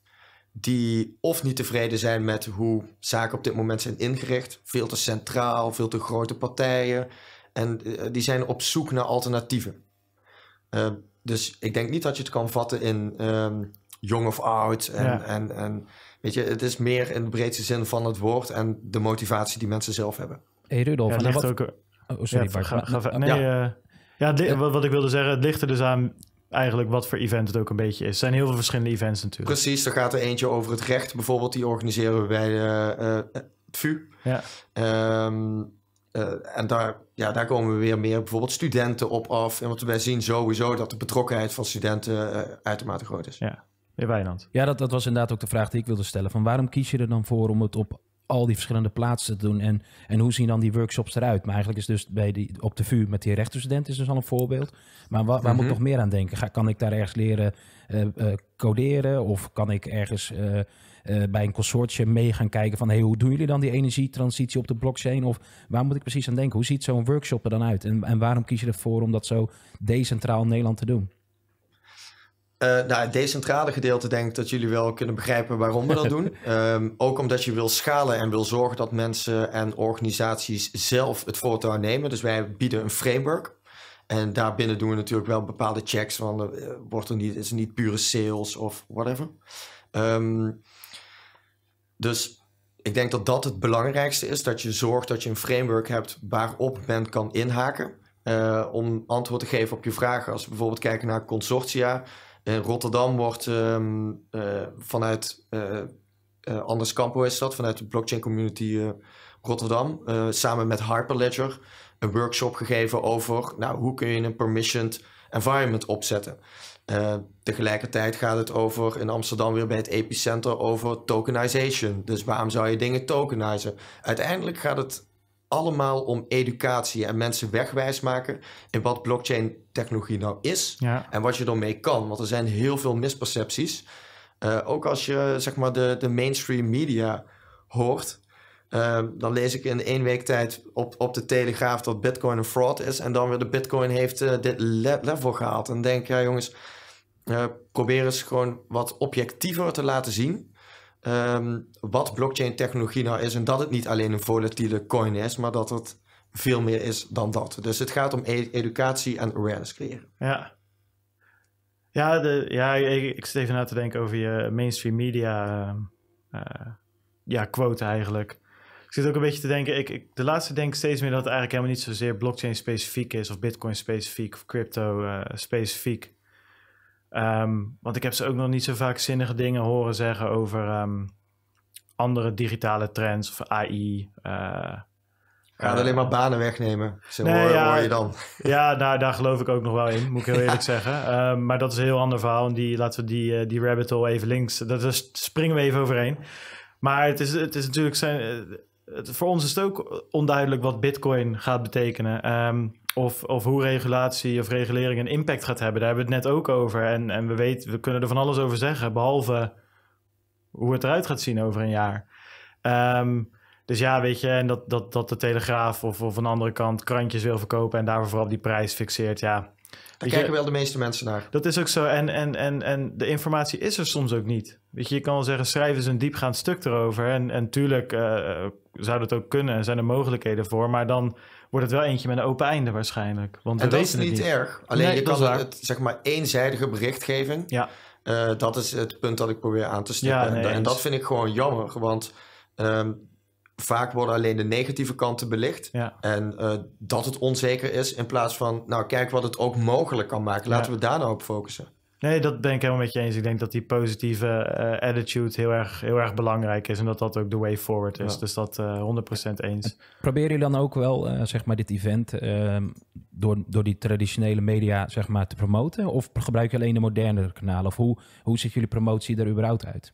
Die of niet tevreden zijn met hoe zaken op dit moment zijn ingericht. Veel te centraal, veel te grote partijen. En eh, die zijn op zoek naar alternatieven. Ehm, dus ik denk niet dat je het kan vatten in um, jong of oud en, en, en Weet je, het is meer in de breedste zin van het woord en de motivatie die mensen zelf hebben. hey Rudolf, ja, wat... Ook... Oh, sorry, ja, Ga, nee, ja, eh, ja wat ik wilde zeggen, het ligt er dus aan eigenlijk wat voor event het ook een beetje is. Er zijn heel veel verschillende events natuurlijk. Precies, er gaat er eentje over het recht bijvoorbeeld. Die organiseren we bij uh, het VU. Ja. Ehm, en daar, ja, daar komen we weer meer bijvoorbeeld studenten op af. En want wij zien sowieso dat de betrokkenheid van studenten uitermate groot is. Ja. Ja, dat, dat was inderdaad ook de vraag die ik wilde stellen. Van waarom kies je er dan voor om het op al die verschillende plaatsen te doen? En, en hoe zien dan die workshops eruit? Maar eigenlijk is dus bij die, op de vuur met die rechterstudent is dus al een voorbeeld. Maar waar moet ik mhm. nog meer aan denken? Ga, kan ik daar ergens leren eh, eh, coderen? Of kan ik ergens eh, bij een consortium mee gaan kijken van... Hey, hoe doen jullie dan die energietransitie op de blockchain? Of waar moet ik precies aan denken? Hoe ziet zo'n workshop er dan uit? En, en waarom kies je ervoor om dat zo decentraal in Nederland te doen? Uh, het decentrale gedeelte denk ik dat jullie wel kunnen begrijpen waarom we dat doen. Ehm, ook omdat je wil schalen en wil zorgen dat mensen en organisaties zelf het voortouw nemen. Dus wij bieden een framework. En daarbinnen doen we natuurlijk wel bepaalde checks. Van, eh, wordt er niet, is het niet pure sales of whatever. Ehm, dus ik denk dat dat het belangrijkste is. Dat je zorgt dat je een framework hebt waarop men kan inhaken. Eh, om antwoord te geven op je vragen. Als we bijvoorbeeld kijken naar consortia eh, Rotterdam wordt um, vanuit eh, Anders Campo is dat, vanuit de blockchain community Rotterdam, samen met Hyperledger een workshop gegeven over nou, hoe kun je een permissioned environment opzetten. tegelijkertijd gaat het over in Amsterdam weer bij het epicenter over tokenization. Dus waarom zou je dingen tokenizen? Uiteindelijk gaat het allemaal om educatie en mensen wegwijs maken in wat blockchain technologie nou is en wat je ermee kan. Want er zijn heel veel mispercepties. Eh, ook als je zeg maar de, de mainstream media hoort. Eh, dan lees ik in één week tijd op, op de Telegraaf dat Bitcoin een fraud is. En dan weer de Bitcoin heeft eh, dit level gehaald. En denk, ja jongens, probeer eens gewoon wat objectiever te laten zien. Ehm, wat blockchain technologie nou is. En dat het niet alleen een volatiele coin is, maar dat het veel meer is dan dat. Dus het gaat om e- educatie en awareness creëren. Ja. Ja, de, ja ik, zit even na te denken over je mainstream media eh, eh, ja, quote eigenlijk. Ik zit ook een beetje te denken, ik, ik, de laatste denk steeds meer dat het eigenlijk helemaal niet zozeer blockchain specifiek is, of bitcoin specifiek, of crypto eh, specifiek. Ehm, want ik heb ze ook nog niet zo vaak zinnige dingen horen zeggen over ehm, andere digitale trends of AI. Uh, Gaat eh, alleen maar banen wegnemen. Zo nee, hoor, ja, je dan. Ja, nou, daar geloof ik ook nog wel in, moet ik heel eerlijk zeggen. Ehm, maar dat is een heel ander verhaal. En die, laten we die, uh, die rabbit hole even links. Dat is, springen we even overheen. Maar het is, het is natuurlijk. Zijn, eh, het, voor ons is het ook onduidelijk wat Bitcoin gaat betekenen. Ehm, of, of hoe regulatie of regulering een impact gaat hebben. Daar hebben we het net ook over. En, en we, weten, we kunnen er van alles over zeggen, behalve hoe het eruit gaat zien over een jaar. Ehm, dus ja, weet je, en dat, dat, dat de Telegraaf of, of andere kant krantjes wil verkopen en daarvoor vooral die prijs fixeert, ja. Daar kijken wel de meeste mensen naar. Dat is ook zo. En, en, en, en de informatie is er soms ook niet. Weet je, je kan wel zeggen, schrijven ze een diepgaand stuk erover. En, en tuurlijk eh, zou dat ook kunnen en zijn er mogelijkheden voor. Maar dan wordt het wel eentje met een open einde waarschijnlijk. Want en dat is niet, erg. Alleen je kan het, zeg maar, eenzijdige berichtgeving. Ja. Eh, dat is het punt dat ik probeer aan te stippen. en, dat vind ik gewoon jammer, want... Ehm, vaak worden alleen de negatieve kanten belicht. En eh, dat het onzeker is, in plaats van, nou, kijk wat het ook mogelijk kan maken. Laten we daar nou op focussen. Nee, dat ben ik helemaal met je eens. Ik denk dat die positieve eh, attitude heel erg, heel erg belangrijk is. En dat dat ook de way forward is. Dus dat 100% eh, eens. proberen jullie dan ook wel, zeg maar, dit event ehm, door, door die traditionele media, zeg maar, te promoten? Of gebruik je alleen de moderne kanalen? Of hoe, hoe ziet jullie promotie er überhaupt uit?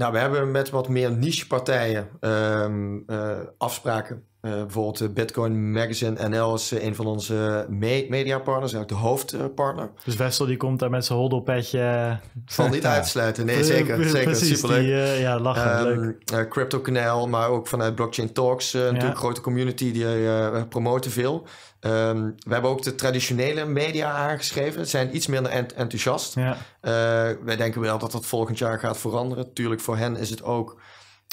Nou, we hebben met wat meer niche-partijen ehm, eh, afspraken. Eh, bijvoorbeeld eh, Bitcoin Magazine NL is een van onze me mediapartners, ook de hoofdpartner. Dus Wessel die komt daar met zijn hoddelpetje. Van niet uitsluiten, nee zeker. zeker Precies, superleuk. Die, ja, lachen, ehm, leuk. Crypto Canal, maar ook vanuit Blockchain Talks, natuurlijk een grote community, die promoten veel. Um, we hebben ook de traditionele media aangeschreven. Zijn iets minder enthousiast. Ja. Eh, wij denken wel dat dat volgend jaar gaat veranderen. Tuurlijk, voor hen is het ook,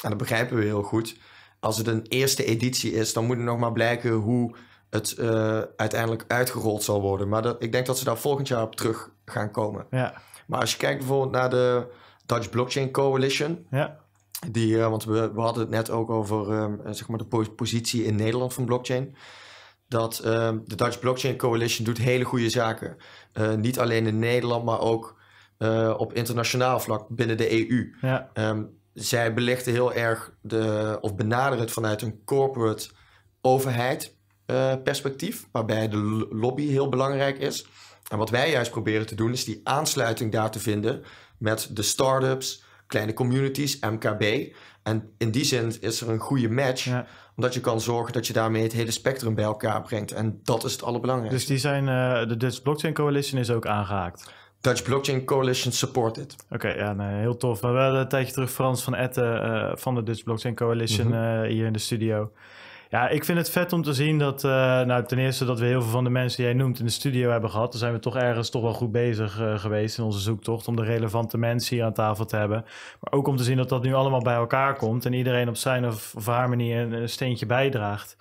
en dat begrijpen we heel goed. Als het een eerste editie is, dan moet het nog maar blijken hoe het eh, uiteindelijk uitgerold zal worden. Maar ik denk dat ze daar volgend jaar op terug gaan komen. Ja. Maar als je kijkt bijvoorbeeld naar de Dutch Blockchain Coalition. Ja. Die, eh, want we, we, hadden het net ook over ehm, zeg maar de positie in Nederland van blockchain dat ehm, de Dutch Blockchain Coalition doet hele goede zaken. Uh, niet alleen in Nederland, maar ook eh, op internationaal vlak binnen de EU. Ehm, zij belichten heel erg de, of benaderen het vanuit een corporate overheid eh, perspectief, waarbij de lobby heel belangrijk is. En wat wij juist proberen te doen, is die aansluiting daar te vinden met de start-ups, kleine communities, MKB. En in die zin is er een goede match omdat je kan zorgen dat je daarmee het hele spectrum bij elkaar brengt. En dat is het allerbelangrijkste. Dus die zijn, eh, de Dutch Blockchain Coalition is ook aangehaakt? Dutch Blockchain Coalition supported. Oké, ja, heel tof. Maar we hadden een tijdje terug Frans van Etten eh, van de Dutch Blockchain Coalition mhm. eh, hier in de studio. Ja, ik vind het vet om te zien dat, eh, nou, ten eerste dat we heel veel van de mensen die jij noemt in de studio hebben gehad. Dan zijn we toch ergens toch wel goed bezig eh, geweest in onze zoektocht om de relevante mensen hier aan tafel te hebben. Maar ook om te zien dat dat nu allemaal bij elkaar komt en iedereen op zijn of, haar manier een, steentje bijdraagt.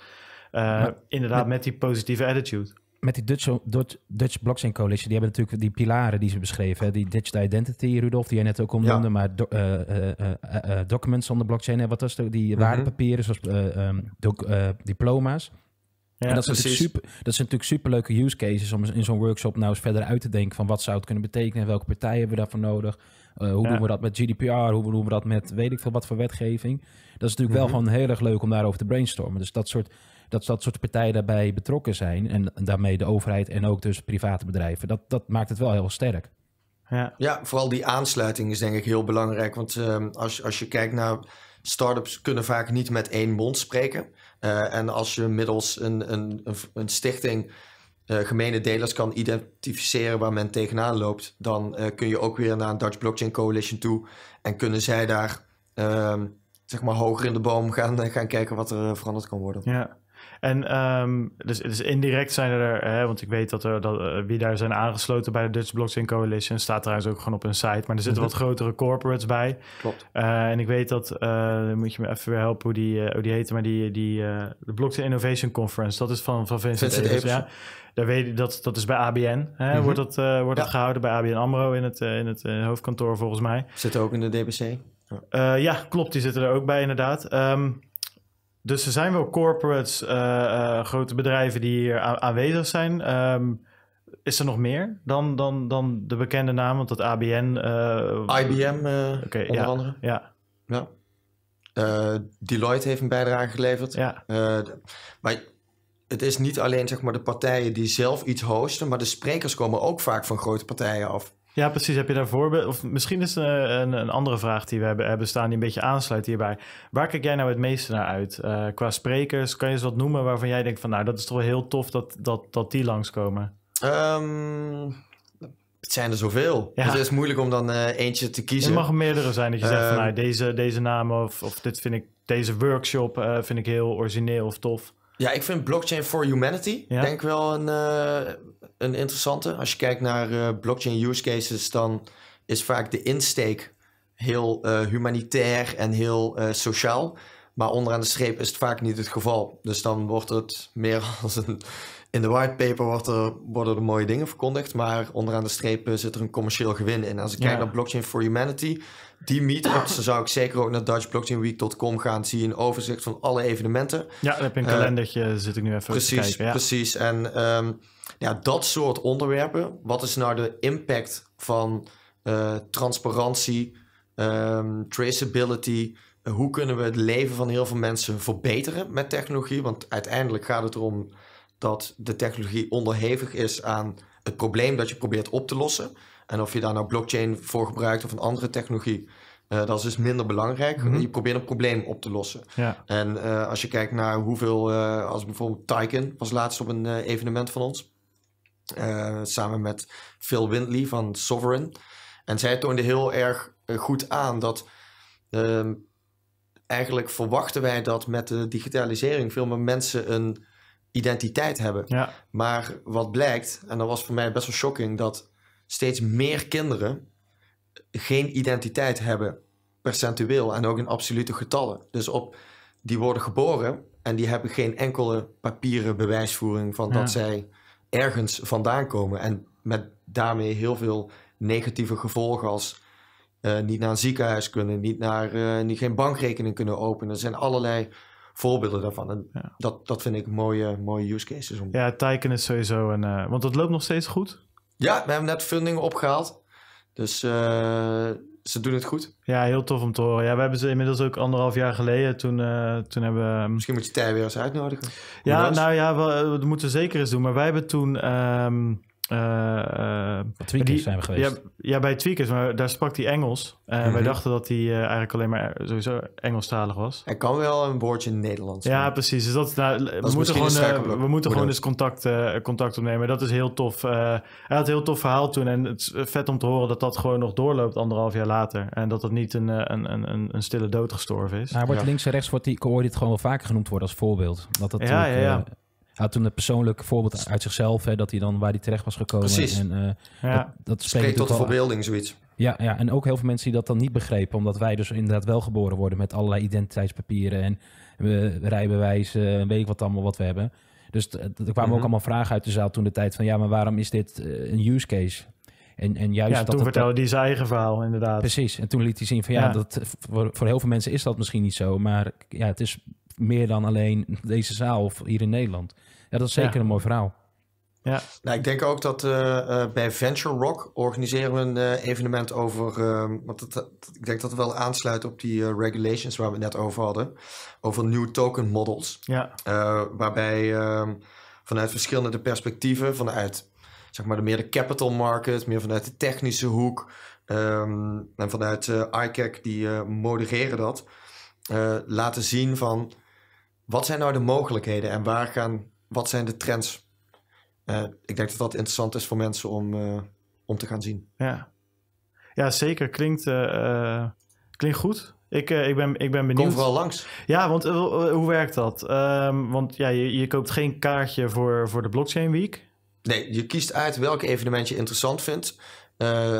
Eh, inderdaad, met die positieve attitude met die Dutch, Dutch, Dutch, Blockchain Coalition, die hebben natuurlijk die pilaren die ze beschreven. Die Digital Identity, Rudolf, die jij net ook al noemde, maar do, uh, uh, documents on de blockchain. En wat was dat? Die mhm. waardepapieren, zoals ehm, diploma's. Ja, en dat, zijn super, dat zijn natuurlijk superleuke use cases om in zo'n workshop nou eens verder uit te denken van wat zou het kunnen betekenen, welke partijen hebben we daarvoor nodig, hoe doen we dat met GDPR, hoe doen we dat met weet ik veel wat voor wetgeving. Dat is natuurlijk wel mhm. gewoon heel erg leuk om daarover te brainstormen. Dus dat soort dat dat soort partijen daarbij betrokken zijn. En daarmee de overheid en ook dus private bedrijven. Dat, dat maakt het wel heel sterk. Ja. ja, vooral die aansluiting is denk ik heel belangrijk. Want ehm, als, als je kijkt naar startups kunnen vaak niet met één mond spreken. Eh, en als je middels een, een, een stichting uh, eh, gemene delers kan identificeren waar men tegenaan loopt, dan eh, kun je ook weer naar een Dutch Blockchain Coalition toe. En kunnen zij daar ehm, zeg maar hoger in de boom gaan, gaan kijken wat er veranderd kan worden. Ja. En ehm, dus, dus, indirect zijn er, eh, hè, want ik weet dat, er, dat eh, wie daar zijn aangesloten bij de Dutch Blockchain Coalition, staat trouwens ook gewoon op een site. Maar er zitten mhm. wat grotere corporates bij. Klopt. Eh, en ik weet dat, uh, moet je me even weer helpen hoe die, hoe die heet, maar die, die de Blockchain Innovation Conference, dat is van, van Vincent, Vincent Ja. Daar weet je dat, dat is bij ABN, hè, mhm. wordt, dat, wordt dat gehouden bij ABN AMRO in het, in het hoofdkantoor volgens mij. Zit ook in de DBC? ja, klopt. Die zitten er ook bij, inderdaad. Ehm, dus er zijn wel corporates, eh, eh, grote bedrijven die hier aanwezig zijn. Ehm, is er nog meer dan, dan, dan de bekende naam? Want dat ABN... Eh, IBM onder andere. Ja. ja. Deloitte heeft een bijdrage geleverd. Ja. maar het is niet alleen zeg maar, de partijen die zelf iets hosten... maar de sprekers komen ook vaak van grote partijen af. Ja, precies. Heb je daar voorbeelden? Of misschien is eh, een, een, andere vraag die we hebben, hebben staan die een beetje aansluit hierbij. Waar kijk jij nou het meeste naar uit? Eh, qua sprekers, kan je eens wat noemen waarvan jij denkt van nou, dat is toch wel heel tof dat, dat, dat die langskomen? Ehm, het zijn er zoveel. Dus het is moeilijk om dan eh, eentje te kiezen. Er mag meerdere zijn dat je zegt van ehm. nou, deze, deze namen of, of dit vind ik, deze workshop vind ik heel origineel of tof. Ja, ik vind Blockchain for Humanity denk ik wel een, eh, een interessante. Als je kijkt naar eh, blockchain use cases, dan is vaak de insteek heel eh, humanitair en heel sociaal. Maar onderaan de streep is het vaak niet het geval. Dus dan wordt het meer als een. In de whitepaper wordt er, worden er mooie dingen verkondigd. Maar onderaan de streep zit er een commercieel gewin in. Als ik ja. kijk naar Blockchain for Humanity, die meetups zou ik zeker ook naar DutchBlockchainWeek.com gaan. Zie je een overzicht van alle evenementen. Ja, ik heb je een eh, kalendertje, zit ik nu even precies, te kijken. Ja. Precies, en ehm, ja, dat soort onderwerpen. Wat is nou de impact van eh, transparantie, ehm, traceability... Hoe kunnen we het leven van heel veel mensen verbeteren met technologie? Want uiteindelijk gaat het erom dat de technologie onderhevig is aan het probleem dat je probeert op te lossen. En of je daar nou blockchain voor gebruikt of een andere technologie, eh, dat is dus minder belangrijk. Mhm. Je probeert een probleem op te lossen. Ja. En eh, als je kijkt naar hoeveel, eh, als bijvoorbeeld Tyken was laatst op een evenement van ons. samen met Phil Windley van Sovereign. En zij toonde heel erg goed aan dat ehm, eigenlijk verwachten wij dat met de digitalisering veel meer mensen een identiteit hebben. Ja. Maar wat blijkt, en dat was voor mij best wel shocking, dat steeds meer kinderen geen identiteit hebben percentueel en ook in absolute getallen. Dus op, die worden geboren en die hebben geen enkele papieren bewijsvoering van dat zij ergens vandaan komen. En met daarmee heel veel negatieve gevolgen als eh, niet naar een ziekenhuis kunnen, niet naar, eh, niet, geen bankrekening kunnen openen. Er zijn allerlei voorbeelden daarvan. dat, dat vind ik mooie, mooie use cases. Om... Ja, tyken is sowieso een... Eh, want dat loopt nog steeds goed? Ja, we hebben net funding opgehaald. Dus eh, ze doen het goed. Ja, heel tof om te horen. Ja, we hebben ze inmiddels ook anderhalf jaar geleden. Toen, eh, toen hebben Misschien moet je Tij weer eens uitnodigen. ja, nou ja, we, we, moeten zeker eens doen. Maar wij hebben toen... Ehm, eh, eh, tweakers die, zijn we geweest. Ja, bij Tweakers, maar daar sprak hij Engels. En eh, wij mhm. dachten dat hij eigenlijk alleen maar sowieso Engelstalig was. Hij kan wel een woordje Nederlands. Ja, precies. Dus dat, nou, we, moeten gewoon, dus we moeten gewoon contact, contact opnemen. Dat is heel tof. hij had een heel tof verhaal toen. En het is vet om te horen dat dat gewoon nog doorloopt anderhalf jaar later. En dat dat niet een, een, een, een, stille dood gestorven is. Nou, wordt links en rechts wordt die dit gewoon wel vaker genoemd worden als voorbeeld. Dat dat ja, ja had toen het persoonlijk voorbeeld uit zichzelf, hè, dat hij dan waar hij terecht was gekomen. Precies. En, eh, Dat, dat dus spreekt tot verbeelding, zoiets. Ja, ja, en ook heel veel mensen die dat dan niet begrepen, omdat wij dus inderdaad wel geboren worden met allerlei identiteitspapieren en eh, rijbewijzen en weet ik wat allemaal wat we hebben. Dus er kwamen ook mhm. allemaal vragen uit de zaal toen de tijd van ja, maar waarom is dit eh, een use case? En, en juist ja, toen vertelde hij zijn eigen verhaal, inderdaad. Precies, en toen liet hij zien van ja, Dat, voor, voor heel veel mensen is dat misschien niet zo, maar ja, het is meer dan alleen deze zaal of hier in Nederland. Ja, dat is zeker een mooi verhaal. Ja. Nou, ik denk ook dat eh, eh, bij Venture Rock organiseren we een eh, evenement over. Ehm, want ik denk dat het wel aansluit op die regulations waar we het net over hadden. Over nieuwe token models. Ja. waarbij ehm, vanuit verschillende perspectieven, vanuit zeg maar de meer de capital market, meer vanuit de technische hoek. Ehm, en vanuit ICAC, die modereren dat. laten zien van wat zijn nou de mogelijkheden en waar gaan wat zijn de trends? Eh, ik denk dat dat interessant is voor mensen om, eh, om te gaan zien. Ja, ja zeker. Klinkt, eh, klinkt goed. Ik, ik, ben, ik ben benieuwd. Kom vooral langs. Ja, want hoe werkt dat? Ehm, want ja, je, je koopt geen kaartje voor, voor de Blockchain Week. Nee, je kiest uit welk evenement je interessant vindt.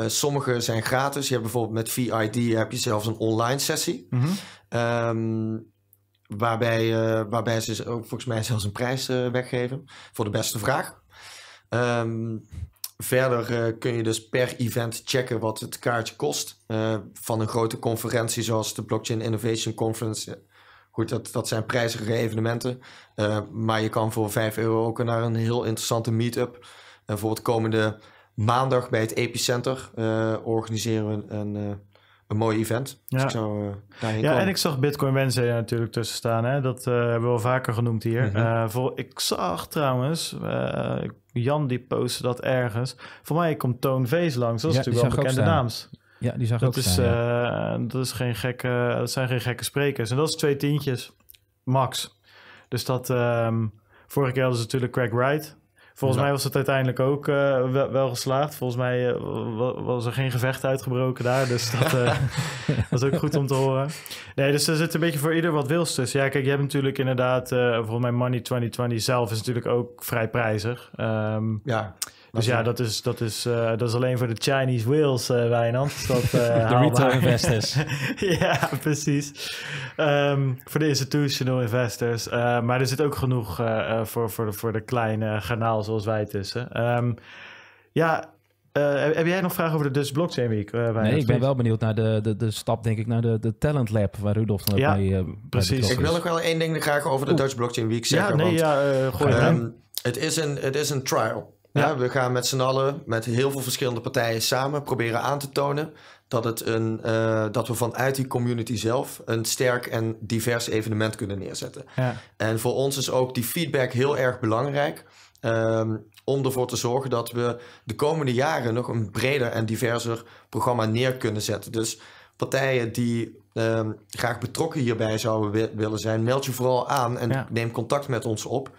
sommige zijn gratis. Je hebt bijvoorbeeld met VID heb je zelfs een online sessie. Mm Waarbij, eh, waarbij ze ook volgens mij zelfs een prijs eh, weggeven voor de beste vraag. Ehm, verder eh, kun je dus per event checken wat het kaartje kost. van een grote conferentie zoals de Blockchain Innovation Conference. Goed, dat, dat zijn prijzige evenementen. maar je kan voor 5 euro ook naar een heel interessante meetup. En voor het komende maandag bij het Epicenter organiseren we een, een mooi event. Ja. ik zou, eh, daarheen ja, en ik zag Bitcoin Wednesday natuurlijk tussen staan. Hè? Dat eh, hebben we al vaker genoemd hier. Mm eh, voor, ik zag trouwens, Jan die postte dat ergens. Voor mij komt Toon Vees langs. Dat is natuurlijk wel een bekende naam. Ja, die zag dat is, dat, is geen gekke, dat zijn geen gekke sprekers. En dat is twee tientjes, max. Dus dat... Ehm, vorige keer hadden ze natuurlijk Craig Wright. Volgens mij was het uiteindelijk ook eh, wel, geslaagd. Volgens mij eh, was er geen gevecht uitgebroken daar. Dus dat eh, was ook goed om te horen. Nee, dus er zit een beetje voor ieder wat wils dus. Ja, kijk, je hebt natuurlijk inderdaad... volgens mij Money 2020 zelf is natuurlijk ook vrij prijzig. Ehm, ja. Dus ja, dat is, dat, is, eh, dat is alleen voor de Chinese wheels, uh, eh, Wijnand. Dat, eh, de retail investors. ja, precies. Ehm, voor de institutional investors. maar er zit ook genoeg voor, voor, de, voor de kleine garnaal zoals wij tussen. Ehm, ja, heb jij nog vragen over de Dutch Blockchain Week? nee, ik ben wel benieuwd naar de, de, de stap, denk ik, naar de, de Talent Lab, waar Rudolf dan ja, bij, uh, precies. ik wil ook wel één ding graag over de Dutch Blockchain Week zeggen. Ja, nee, want, ja, gooi um, het, is een, het is een trial. Ja, we gaan met z'n allen, met heel veel verschillende partijen samen, proberen aan te tonen dat, het een, eh, dat we vanuit die community zelf een sterk en divers evenement kunnen neerzetten. Ja. En voor ons is ook die feedback heel erg belangrijk. Ehm, om ervoor te zorgen dat we de komende jaren nog een breder en diverser programma neer kunnen zetten. Dus partijen die ehm, graag betrokken hierbij zouden willen zijn, meld je vooral aan en neem contact met ons op.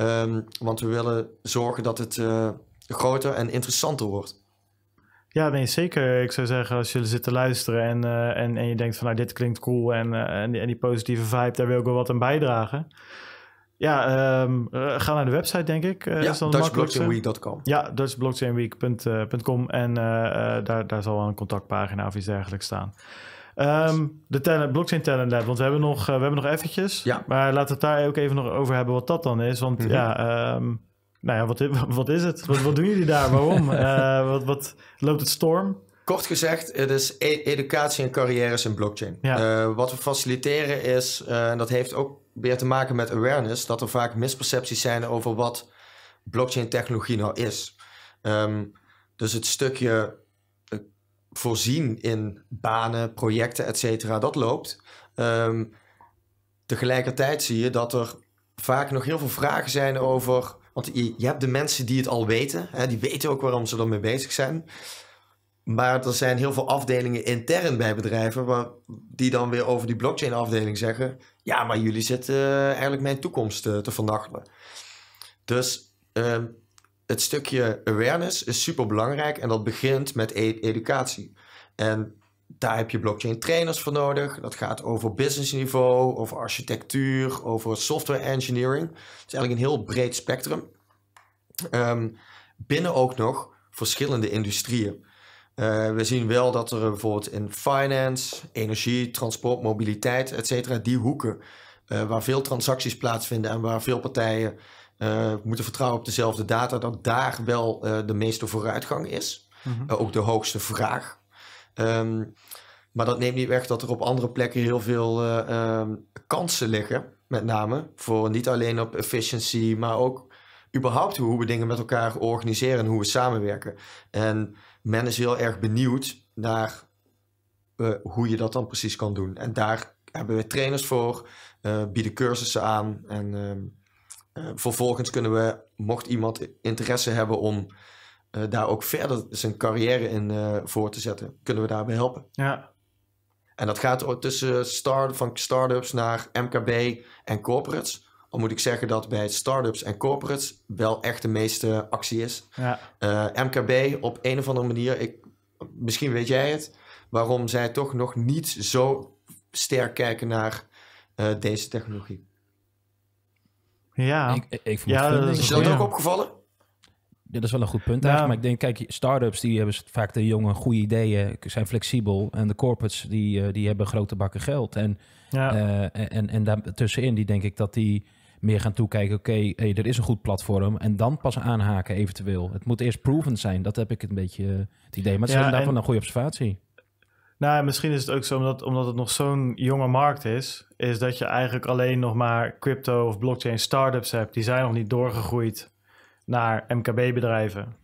Ehm, want we willen zorgen dat het eh, groter en interessanter wordt. Ja, nee, zeker. Ik zou zeggen, als jullie zitten luisteren en, eh, en, en je denkt van nou, dit klinkt cool en, eh, en, die, positieve vibe, daar wil ik wel wat aan bijdragen. Ja, ehm, ga naar de website, denk ik. ja, dutchblockchainweek.com. Ja, dutchblockchainweek.com. En daar, daar zal wel een contactpagina of iets dergelijks staan. Ehm, de talent, blockchain talent lab, want we hebben nog, eh, we hebben nog eventjes. Maar laten we het daar ook even nog over hebben wat dat dan is. Want mhm. ja, ehm, nou ja, wat, wat is het? Wat, doen jullie daar? Waarom? Eh, wat, wat loopt het storm? Kort gezegd, het is e-, educatie en carrières in blockchain. Eh, wat we faciliteren is, en dat heeft ook weer te maken met awareness, dat er vaak mispercepties zijn over wat blockchain technologie nou is. Ehm, dus het stukje voorzien in banen, projecten, et cetera, dat loopt. Ehm, tegelijkertijd zie je dat er vaak nog heel veel vragen zijn over. Want je, hebt de mensen die het al weten, hè, die weten ook waarom ze ermee bezig zijn. Maar er zijn heel veel afdelingen intern bij bedrijven waar, die dan weer over die blockchain afdeling zeggen: Ja, maar jullie zitten eh, eigenlijk mijn toekomst eh, te vernachtelen. Dus ehm, het stukje awareness is super belangrijk en dat begint met e- educatie. En daar heb je blockchain trainers voor nodig. Dat gaat over business niveau, over architectuur, over software engineering. Het is eigenlijk een heel breed spectrum. Ehm, binnen ook nog verschillende industrieën. Eh, we zien wel dat er bijvoorbeeld in finance, energie, transport, mobiliteit, et cetera, die hoeken eh, waar veel transacties plaatsvinden en waar veel partijen eh, we moeten vertrouwen op dezelfde data, dat daar wel eh, de meeste vooruitgang is. Mhm. Eh, ook de hoogste vraag. Ehm, maar dat neemt niet weg dat er op andere plekken heel veel ehm, kansen liggen, met name voor niet alleen op efficiency, maar ook überhaupt hoe we dingen met elkaar organiseren en hoe we samenwerken. En men is heel erg benieuwd naar hoe je dat dan precies kan doen. En daar hebben we trainers voor, bieden cursussen aan en ehm, vervolgens kunnen we, mocht iemand interesse hebben om eh, daar ook verder zijn carrière in eh, voor te zetten, kunnen we daarbij helpen. Ja. En dat gaat tussen start, van startups ups naar MKB en corporates. Al moet ik zeggen dat bij start-ups en corporates wel echt de meeste actie is. Ja. Eh, MKB op een of andere manier, ik, misschien weet jij het, waarom zij toch nog niet zo sterk kijken naar deze technologie. Ja, ik, ik vond ja, is, dat ook opgevallen? Ja, dat is wel een goed punt eigenlijk. Maar ik denk, kijk, startups die hebben vaak de jonge goede ideeën, zijn flexibel. En de corporates die, eh, die hebben grote bakken geld. En, ja. Uh, en, en daartussenin die denk ik dat die meer gaan toekijken. Oké, hey, er is een goed platform. En dan pas aanhaken eventueel. Het moet eerst proven zijn. Dat heb ik een beetje eh, het idee. Maar het is ja, inderdaad wel een goede observatie. Nou, misschien is het ook zo omdat, omdat het nog zo'n jonge markt is, is dat je eigenlijk alleen nog maar crypto of blockchain startups hebt. Die zijn nog niet doorgegroeid naar MKB-bedrijven.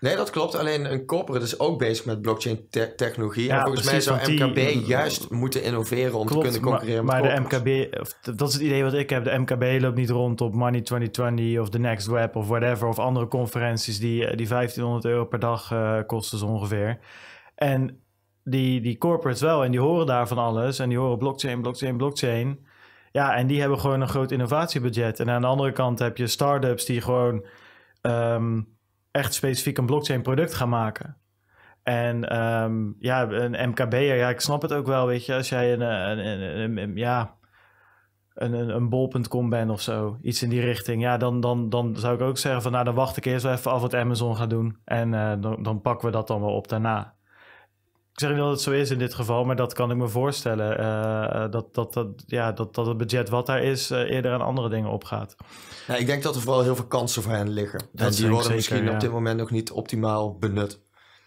Nee, dat klopt. Alleen een corporate is ook bezig met blockchain technologie. Ja, en volgens precies, mij zou MKB juist moeten innoveren om te kunnen concurreren maar, met Maar de MKB, dat is het idee wat ik heb. De MKB loopt niet rond op Money 2020 of The Next Web of whatever. Of andere conferenties die, eh, die 1500 euro per dag uh, kosten zo ongeveer. En die, die corporates wel en die horen daar van alles en die horen blockchain, blockchain, blockchain. Ja, en die hebben gewoon een groot innovatiebudget. En aan de andere kant heb je startups die gewoon ehm, echt specifiek een blockchain product gaan maken. En ehm, ja, een MKB'er, ja, ik snap het ook wel, weet je, als jij een, een, ja, een, een, een bol.com bent of zo, iets in die richting, ja, dan, dan, dan zou ik ook zeggen van, nou, dan wacht ik eerst wel even af wat Amazon gaat doen en eh, dan, dan pakken we dat dan wel op daarna. Ik zeg niet dat het zo is in dit geval, maar dat kan ik me voorstellen. Eh, eh, dat, dat, dat, ja, dat, dat het budget wat daar is eh, eerder aan andere dingen opgaat. Ja, ik denk dat er vooral heel veel kansen voor hen liggen. Dat en die worden misschien op dit moment nog niet optimaal benut.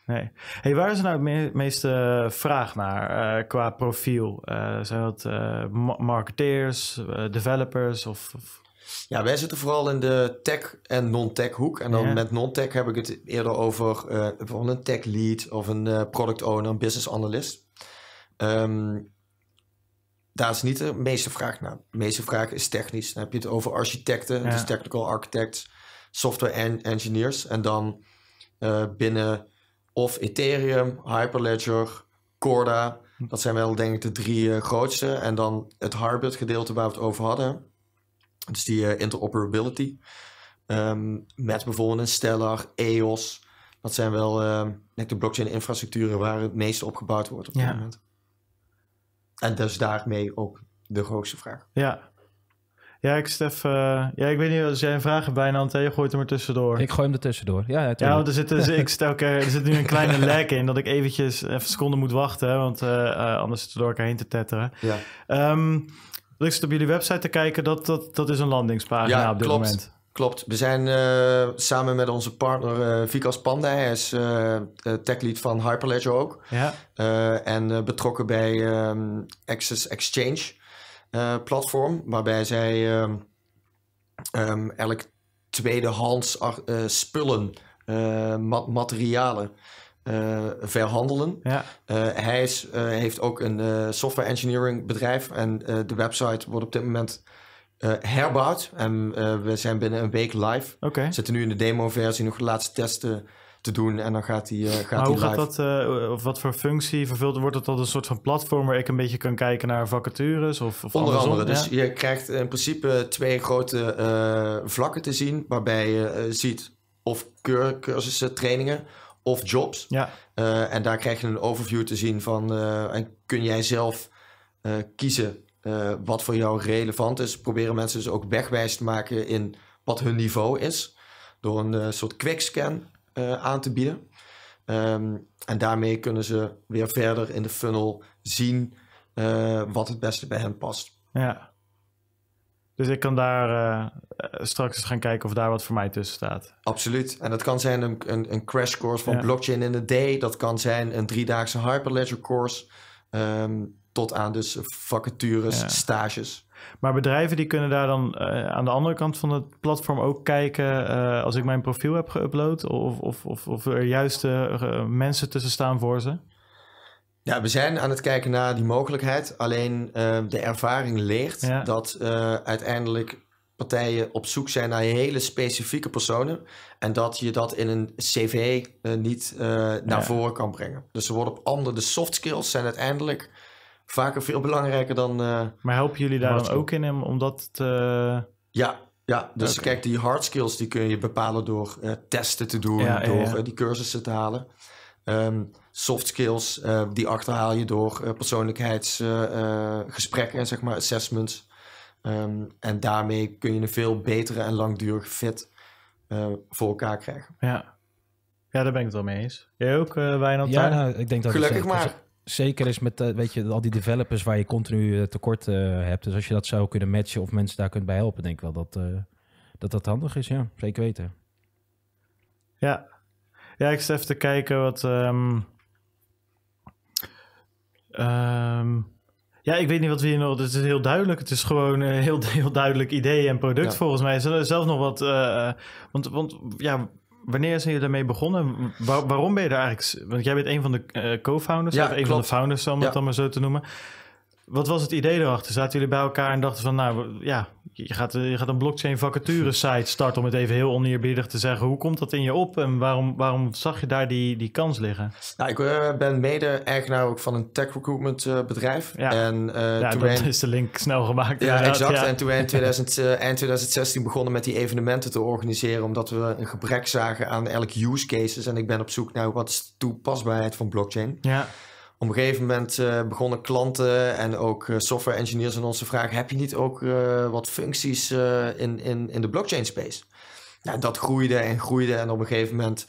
Nee. Hey, waar is nou het meeste vraag naar qua profiel? zijn dat marketeers, developers of ja, wij zitten vooral in de tech en non-tech hoek. En dan met non-tech heb ik het eerder over uh, een tech lead of een eh, product owner, een business analyst. Ehm, daar is niet de meeste vraag naar. De meeste vraag is technisch. Dan heb je het over architecten, dus technical architects, software en engineers. En dan eh, binnen of Ethereum, Hyperledger, Corda. Dat zijn wel denk ik de drie grootste. En dan het hardware gedeelte waar we het over hadden dus die eh, interoperability. Ehm, met bijvoorbeeld een Stellar, EOS. Dat zijn wel ehm, net de blockchain-infrastructuren waar het meest opgebouwd wordt op dit ja. moment. En dus daarmee ook de grootste vraag. Ja, ja, ik, Stef, eh, ja, ik weet niet, als jij een vraag hebt bijna, je gooit hem er tussendoor. Ik gooi hem er tussendoor, ja. Ja, ja er zit, dus, ik stel, er zit nu een kleine lek in dat ik eventjes even seconden moet wachten, want eh, anders is het door elkaar heen te tetteren. Ja. Ehm, ik zit op jullie website te kijken, dat, dat, dat is een landingspagina op dit moment. Klopt. We zijn eh, samen met onze partner uh, Vikas Panda, hij is uh, techlead van Hyperledger ook. Ja. en betrokken bij ehm, Access Exchange platform, waarbij zij um, um, elk tweedehands spullen, materialen uh, verhandelen. Ja. Eh, hij is, eh, heeft ook een software engineering bedrijf en de website wordt op dit moment herbouwd. En we zijn binnen een week live. Okay. Zitten nu in de demo-versie nog de laatste testen te doen en dan gaat hij gaat maar hoe Gaat dat, of wat voor functie vervult? Wordt het dan een soort van platform waar ik een beetje kan kijken naar vacatures? Of, of Onder andere, dus je krijgt in principe twee grote vlakken te zien waarbij je ziet of cursussen, trainingen of jobs. Ja. Eh, en daar krijg je een overview te zien van. Eh, en kun jij zelf eh, kiezen wat voor jou relevant is. Proberen mensen dus ook wegwijs te maken in wat hun niveau is. Door een soort quickscan aan te bieden. Ehm, en daarmee kunnen ze weer verder in de funnel zien wat het beste bij hen past. Ja. Dus ik kan daar eh, eh, straks eens gaan kijken of daar wat voor mij tussen staat. Absoluut. En dat kan zijn een, een, een crash course van blockchain in een day. Dat kan zijn een driedaagse Hyperledger course. Ehm, tot aan dus vacatures, stages. Maar bedrijven die kunnen daar dan eh, aan de andere kant van het platform ook kijken... als ik mijn profiel heb geüpload... of, of, of, of er juiste mensen tussen staan voor ze? Ja, we zijn aan het kijken naar die mogelijkheid. Alleen eh, de ervaring leert dat eh, uiteindelijk partijen op zoek zijn naar hele specifieke personen. En dat je dat in een cv eh, niet naar voren kan brengen. Dus ze worden op andere, de soft skills zijn uiteindelijk vaker veel belangrijker dan. maar helpen jullie daar dan ook in om dat te. Ja, ja, dus kijk, die hard skills die kun je bepalen door testen te doen, door die cursussen te halen. Um, soft skills, ehm, die achterhaal je door uh, persoonlijkheidsgesprekken, zeg maar, assessments. Ehm, en daarmee kun je een veel betere en langdurig fit eh, voor elkaar krijgen. Ja. ja, daar ben ik het wel mee eens. Jij ook, eh, Wijnand? Ja, nou, ik denk dat Gelukkig het, maar. Zeker is met weet je, al die developers waar je continu tekort hebt. Dus als je dat zou kunnen matchen of mensen daar kunt bij helpen, denk ik wel dat dat, dat handig is. Ja, zeker weten. Ja, ja, ik zit even te kijken wat. Ehm, ehm, ja, ik weet niet wat we hier nog. Het is heel duidelijk. Het is gewoon een heel, heel duidelijk idee en product volgens mij. Zullen zelf nog wat. Eh, want, want ja, wanneer zijn je daarmee begonnen? waarom ben je daar eigenlijk. Want jij bent een van de eh, co-founders, ja, een van de founders, om het dan maar zo te noemen. Wat was het idee erachter? Zaten jullie bij elkaar en dachten van, nou ja, je gaat, eh, je gaat een blockchain vacature site starten, om het even heel oneerbiedig te zeggen. Hoe komt dat in je op en waarom, waarom zag je daar die, die kans liggen? Nou, ik eh, ben mede-eigenaar ook van een tech recruitment eh, bedrijf. en, ja toen dat is de link snel gemaakt. Ja, exact. En toen wij eind 2016 begonnen met die evenementen te organiseren, omdat we een gebrek zagen aan elk use cases. En ik ben op zoek naar wat is de toepasbaarheid van blockchain. Ja op een gegeven moment eh, begonnen klanten en ook eh, software engineers aan ons te vragen: heb je niet ook eh, wat functies in, in, in de blockchain space? Nou, dat groeide en groeide. En op een gegeven moment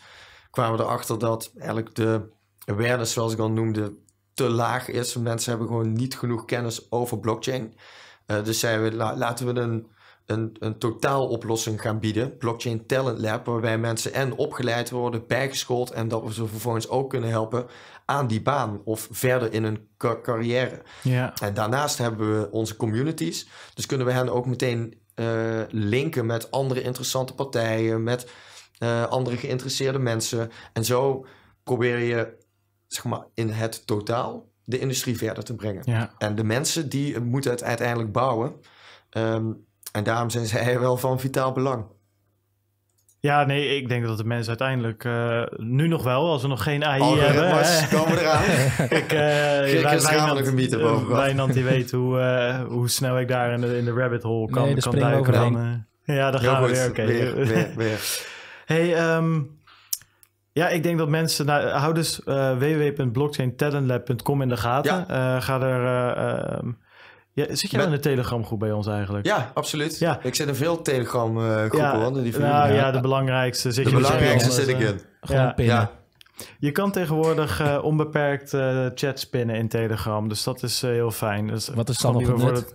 kwamen we erachter dat eigenlijk de awareness, zoals ik al noemde, te laag is. Mensen hebben gewoon niet genoeg kennis over blockchain. dus zeiden we: laten we een een, een totaaloplossing gaan bieden. Blockchain Talent Lab, waarbij mensen en opgeleid worden, bijgeschoold en dat we ze vervolgens ook kunnen helpen aan die baan of verder in hun carrière. Ja. En daarnaast hebben we onze communities. Dus kunnen we hen ook meteen uh, linken met andere interessante partijen, met eh, andere geïnteresseerde mensen. En zo probeer je zeg maar, in het totaal de industrie verder te brengen. Ja. En de mensen die moeten het uiteindelijk bouwen. Ehm, en daarom zijn zij wel van vitaal belang. Ja, nee, ik denk dat de mensen uiteindelijk eh, nu nog wel, als we nog geen AI Algoritmes hebben... Algoritmes we eraan. ik, uh, Wijnand, eh, Wijnand die weet hoe, hoe snel ik daar in de, in de rabbit hole kan, kan duiken. ja, dan gaan we weer. Okay. Weer, weer. hey, um, ja, ik denk dat mensen... Nou, hou dus www.blockchaintalentLab.com in de gaten. Ja. ga er... ehm ja, zit jij in de Telegram-groep bij ons eigenlijk? Ja, absoluut. Ja. Ik zit in veel Telegram-groepen. Ja, die nou, ja, de belangrijkste zit De je dus belangrijkste zit ik eh, in. Gewoon pinnen. Je kan tegenwoordig eh, onbeperkt uh, chats pinnen in Telegram. Dus dat is heel fijn. Dus, Wat is dan nog het...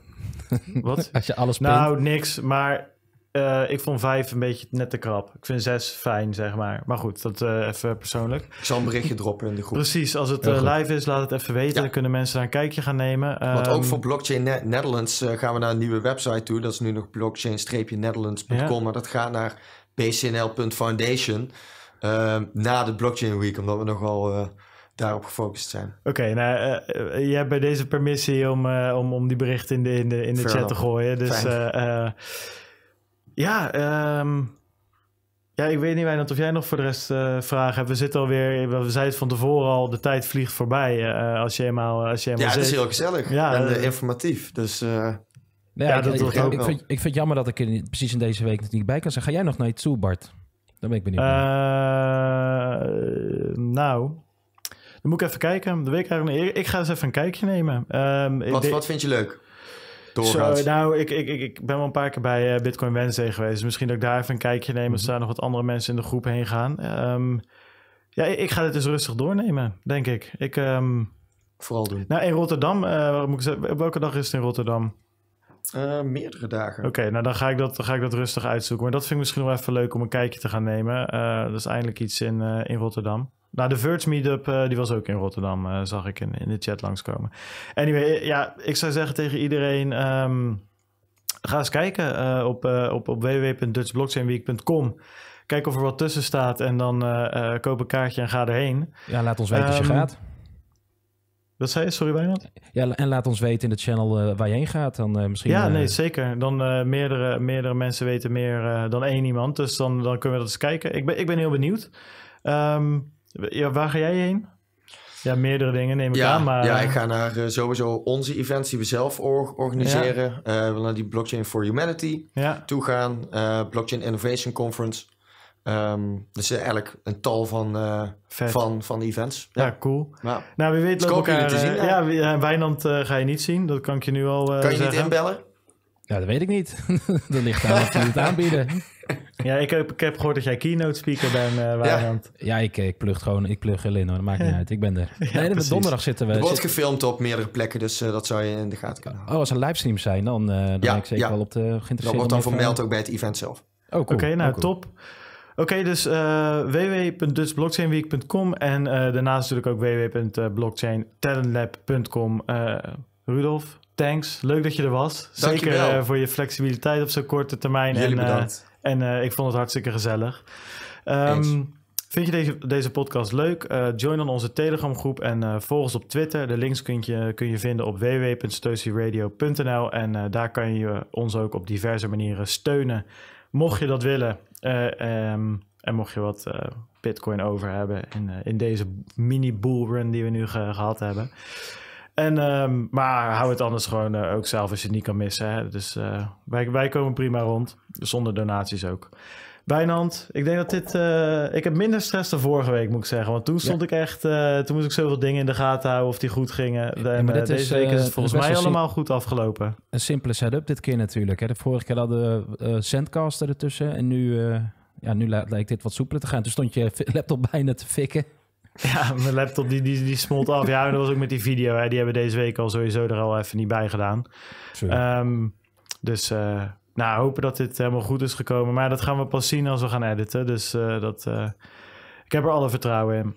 Wat? Als je alles nou, pint. Nou, niks. Maar eh, ik vond vijf een beetje net te krap. Ik vind zes fijn, zeg maar. Maar goed, dat eh, even persoonlijk. Ik zal een berichtje droppen in de groep. Precies, als het eh, live is, laat het even weten. Dan kunnen mensen daar een kijkje gaan nemen. Want ook ehm, voor Blockchain ne Netherlands gaan we naar een nieuwe website toe. Dat is nu nog blockchain-netherlands.com. Maar dat gaat naar bcnl.foundation ehm, na de Blockchain Week. Omdat we nogal daarop gefocust zijn. Oké, okay, nou, je hebt bij deze permissie om, om, om die berichten in de, in de, in de chat te gooien. Dus ja, ehm, ja, ik weet niet, Wijnand, of jij nog voor de rest eh, vragen hebt. We zitten alweer, we zeiden het van tevoren al, de tijd vliegt voorbij eh, als je eenmaal, eh, als je eenmaal Ja, het is heel gezellig ja, en informatief, dus... ja, ja dat ik, ook ik, vind, ik vind het jammer dat ik er precies in deze week niet bij kan zijn. Ga jij nog naar iets toe, Bart? Dan ben ik benieuwd. nou, dan moet ik even kijken. De week eigenlijk. Ik ga eens even een kijkje nemen. Ehm, wat, wat vind je leuk? nou, ik, ik, ik, ben wel een paar keer bij eh, Bitcoin Wednesday geweest. Dus misschien dat ik daar even een kijkje neem... als mm daar nog wat andere mensen in de groep heen gaan. Ehm, ja, ik ga dit dus rustig doornemen, denk ik. Ik... Ehm, Vooral doen. Nou, in Rotterdam, uh, moet ik zeggen, welke dag is het in Rotterdam? Eh, meerdere dagen. Oké, nou dan ga, ik dat, dan ga ik dat rustig uitzoeken. Maar dat vind ik misschien nog even leuk om een kijkje te gaan nemen. Eh, dat is eindelijk iets in, eh, in Rotterdam. Nou, de Verge Meetup, die was ook in Rotterdam, zag ik in, in de chat langskomen. Anyway, ja, ik zou zeggen tegen iedereen... Ehm, ga eens kijken op, op, op www.dutchblockchainweek.com. Kijk of er wat tussen staat en dan koop een kaartje en ga erheen. Ja, laat ons weten als je ehm, gaat. Wat zei je? Sorry, Wijnand? Ja, en laat ons weten in de channel eh, waar je heen gaat. Dan, eh, misschien, ja, eh, nee, zeker. Dan meerdere, meerdere mensen weten meer dan één iemand. Dus dan, dan kunnen we dat eens kijken. Ik ben, ik ben heel benieuwd. Um, waar ga jij heen? Ja, meerdere dingen neem ik aan. Maar... Ja, ik ga naar sowieso onze events die we zelf organiseren. we willen naar die Blockchain for Humanity ja. toe gaan. Blockchain Innovation Conference. Ehm, dus eh, eigenlijk een tal van, eh, van, van events. Ja, cool. Nou, wie weet lopen elkaar... Te eh, zien, ja, Wijnand ga je niet zien. Dat kan ik je nu al Kan je het niet inbellen? Ja, dat weet ik niet. dat ligt aan wat jullie het aanbieden. ja, ik heb, ik heb gehoord dat jij keynote speaker bent, Wijnand. Ja, ik, ik plug gewoon, ik plug erin hoor. Dat maakt niet uit. Ik ben er. donderdag zitten we. Er wordt gefilmd op meerdere plekken, dus dat zou je in de gaten kunnen houden. Oh, als er livestreams zijn, dan, dan ben ik zeker wel op de geïnteresseerd. Dat wordt dan vermeld ook bij het event zelf. Oh, Oké, oh, nou top. Oké, dus uh, eh, www.dutchblockchainweek.com en eh, daarnaast natuurlijk ook www.blockchaintalentlab.com. Eh, Rudolf, thanks. Leuk dat je er was. Zeker voor je flexibiliteit op zo'n korte termijn. en, En ik vond het hartstikke gezellig. Ehm, vind je deze, deze podcast leuk? join dan onze Telegram groep en volg ons op Twitter. De links kun je, kun je vinden op www.steusieradio.nl en daar kan je ons ook op diverse manieren steunen. Mocht je dat willen eh, ehm, en mocht je wat eh, Bitcoin over hebben in, eh, in deze mini bullrun die we nu ge gehad hebben. En, ehm, maar hou het anders gewoon ook zelf als je het niet kan missen. Hè? Dus wij, wij komen prima rond. Zonder donaties ook. Bijnand, ik denk dat dit... Eh, ik heb minder stress dan vorige week, moet ik zeggen. Want toen stond ik echt... Eh, toen moest ik zoveel dingen in de gaten houden of die goed gingen. maar eh, deze is, week is het volgens mij allemaal goed afgelopen. Een simpele setup dit keer natuurlijk. Hè. De vorige keer hadden we Sandcaster ertussen. En nu, ja, nu lijkt dit wat soepeler te gaan. Toen stond je laptop bijna te fikken. Ja, mijn laptop die, die, die smolt af. Ja, en dat was ook met die video. Hè. Die hebben deze week al sowieso er al even niet bij gedaan. Ehm, dus nou, hopen dat dit helemaal goed is gekomen. Maar dat gaan we pas zien als we gaan editen. Dus eh, dat, eh, ik heb er alle vertrouwen in.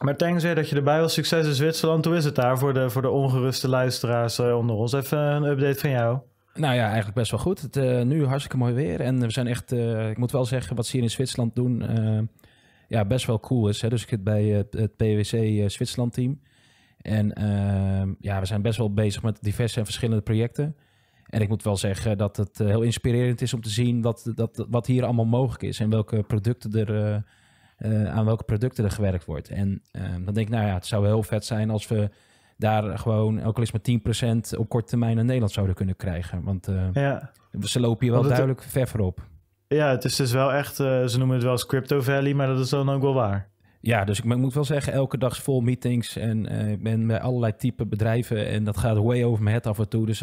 Maar zei dat je erbij was. Succes in Zwitserland. Hoe is het daar voor de, voor de ongeruste luisteraars eh, onder ons? Even een update van jou. Nou ja, eigenlijk best wel goed. Het, nu hartstikke mooi weer. En we zijn echt, ik moet wel zeggen, wat ze hier in Zwitserland doen, ja, best wel cool is. Hè? Dus ik zit bij het PwC Zwitserland team. En ehm, ja, we zijn best wel bezig met diverse en verschillende projecten. En ik moet wel zeggen dat het eh, heel inspirerend is om te zien wat, dat, wat hier allemaal mogelijk is en welke producten er, eh, eh, aan welke producten er gewerkt wordt. En ehm, dan denk ik, nou ja, het zou heel vet zijn als we daar gewoon, ook al eens maar 10% op korte termijn in Nederland zouden kunnen krijgen. Want ja. ze lopen hier wel duidelijk ver voorop. Ja, het is dus wel echt, ze noemen het wel eens Crypto Valley, maar dat is dan ook wel waar. Ja, dus ik moet wel zeggen, elke dag is vol meetings en ik ben bij allerlei type bedrijven en dat gaat way over mijn head af en toe. Dus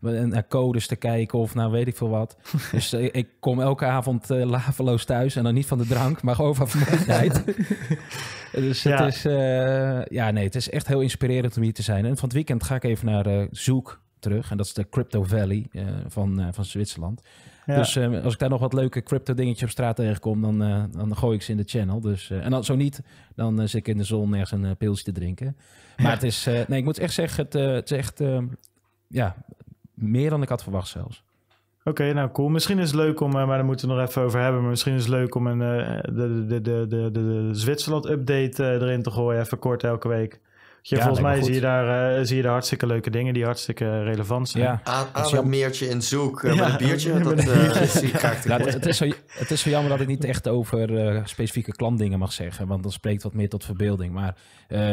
naar codes te kijken of naar weet ik veel wat. dus eh, ik kom elke avond uh, laveloos thuis. En dan niet van de drank, maar gewoon van tijd dus ja. het is, eh, ja, nee, het is echt heel inspirerend om hier te zijn. En van het weekend ga ik even naar Zoek terug. En dat is de Crypto Valley van, van Zwitserland. Dus als ik daar nog wat leuke crypto dingetjes op straat tegenkom, dan, dan gooi ik ze in de channel. Dus, en dan, zo niet, dan zit ik in de zon ergens een pilsje te drinken. Maar het is, nee, ik moet echt zeggen, het, het is echt ja, meer dan ik had verwacht zelfs. Oké, nou cool. Misschien is het leuk om, eh, maar daar moeten we nog even over hebben. Maar misschien is het leuk om een, eh, de, de, de, de, de Zwitserland-update eh, erin te gooien, even kort elke week. Ja, volgens mij zie je, daar, eh, zie je daar hartstikke leuke dingen die hartstikke relevant zijn. Ja. Aan, een meertje in zoek, eh, met eh, nou, een biertje. Dat, het, is zo, het is zo jammer dat ik niet echt over specifieke klantdingen mag zeggen, want dan spreekt wat meer tot verbeelding. Maar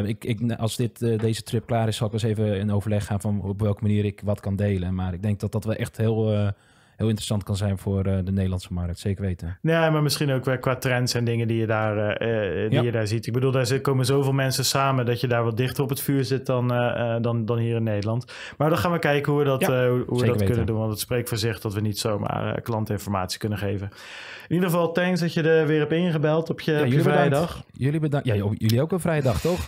ik, ik, als dit, deze trip klaar is, zal ik eens even in overleg gaan van op welke manier ik wat kan delen. Maar ik denk dat dat wel echt heel heel interessant kan zijn voor eh, de Nederlandse markt. Zeker weten. Nee, maar misschien ook qua trends en dingen die je daar, eh, eh, die je daar ziet. Ik bedoel, daar komen zoveel mensen samen dat je daar wat dichter op het vuur zit dan, dan, dan hier in Nederland. Maar dan gaan we kijken hoe we dat, hoe we dat kunnen doen. Want het spreekt voor zich dat we niet zomaar klantinformatie kunnen geven. In ieder geval, thanks dat je er weer hebt ingebeld op je, jullie vrijdag. Jullie bedankt. Ja, jullie ook een vrijdag, toch?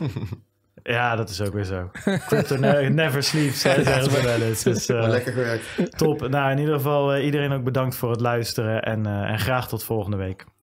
Ja, dat is ook weer zo. Crypto never sleeps, hè, zeggen wel eens. Dus, eh, lekker gewerkt. Top. Nou, in ieder geval eh, iedereen ook bedankt voor het luisteren en, eh, en graag tot volgende week.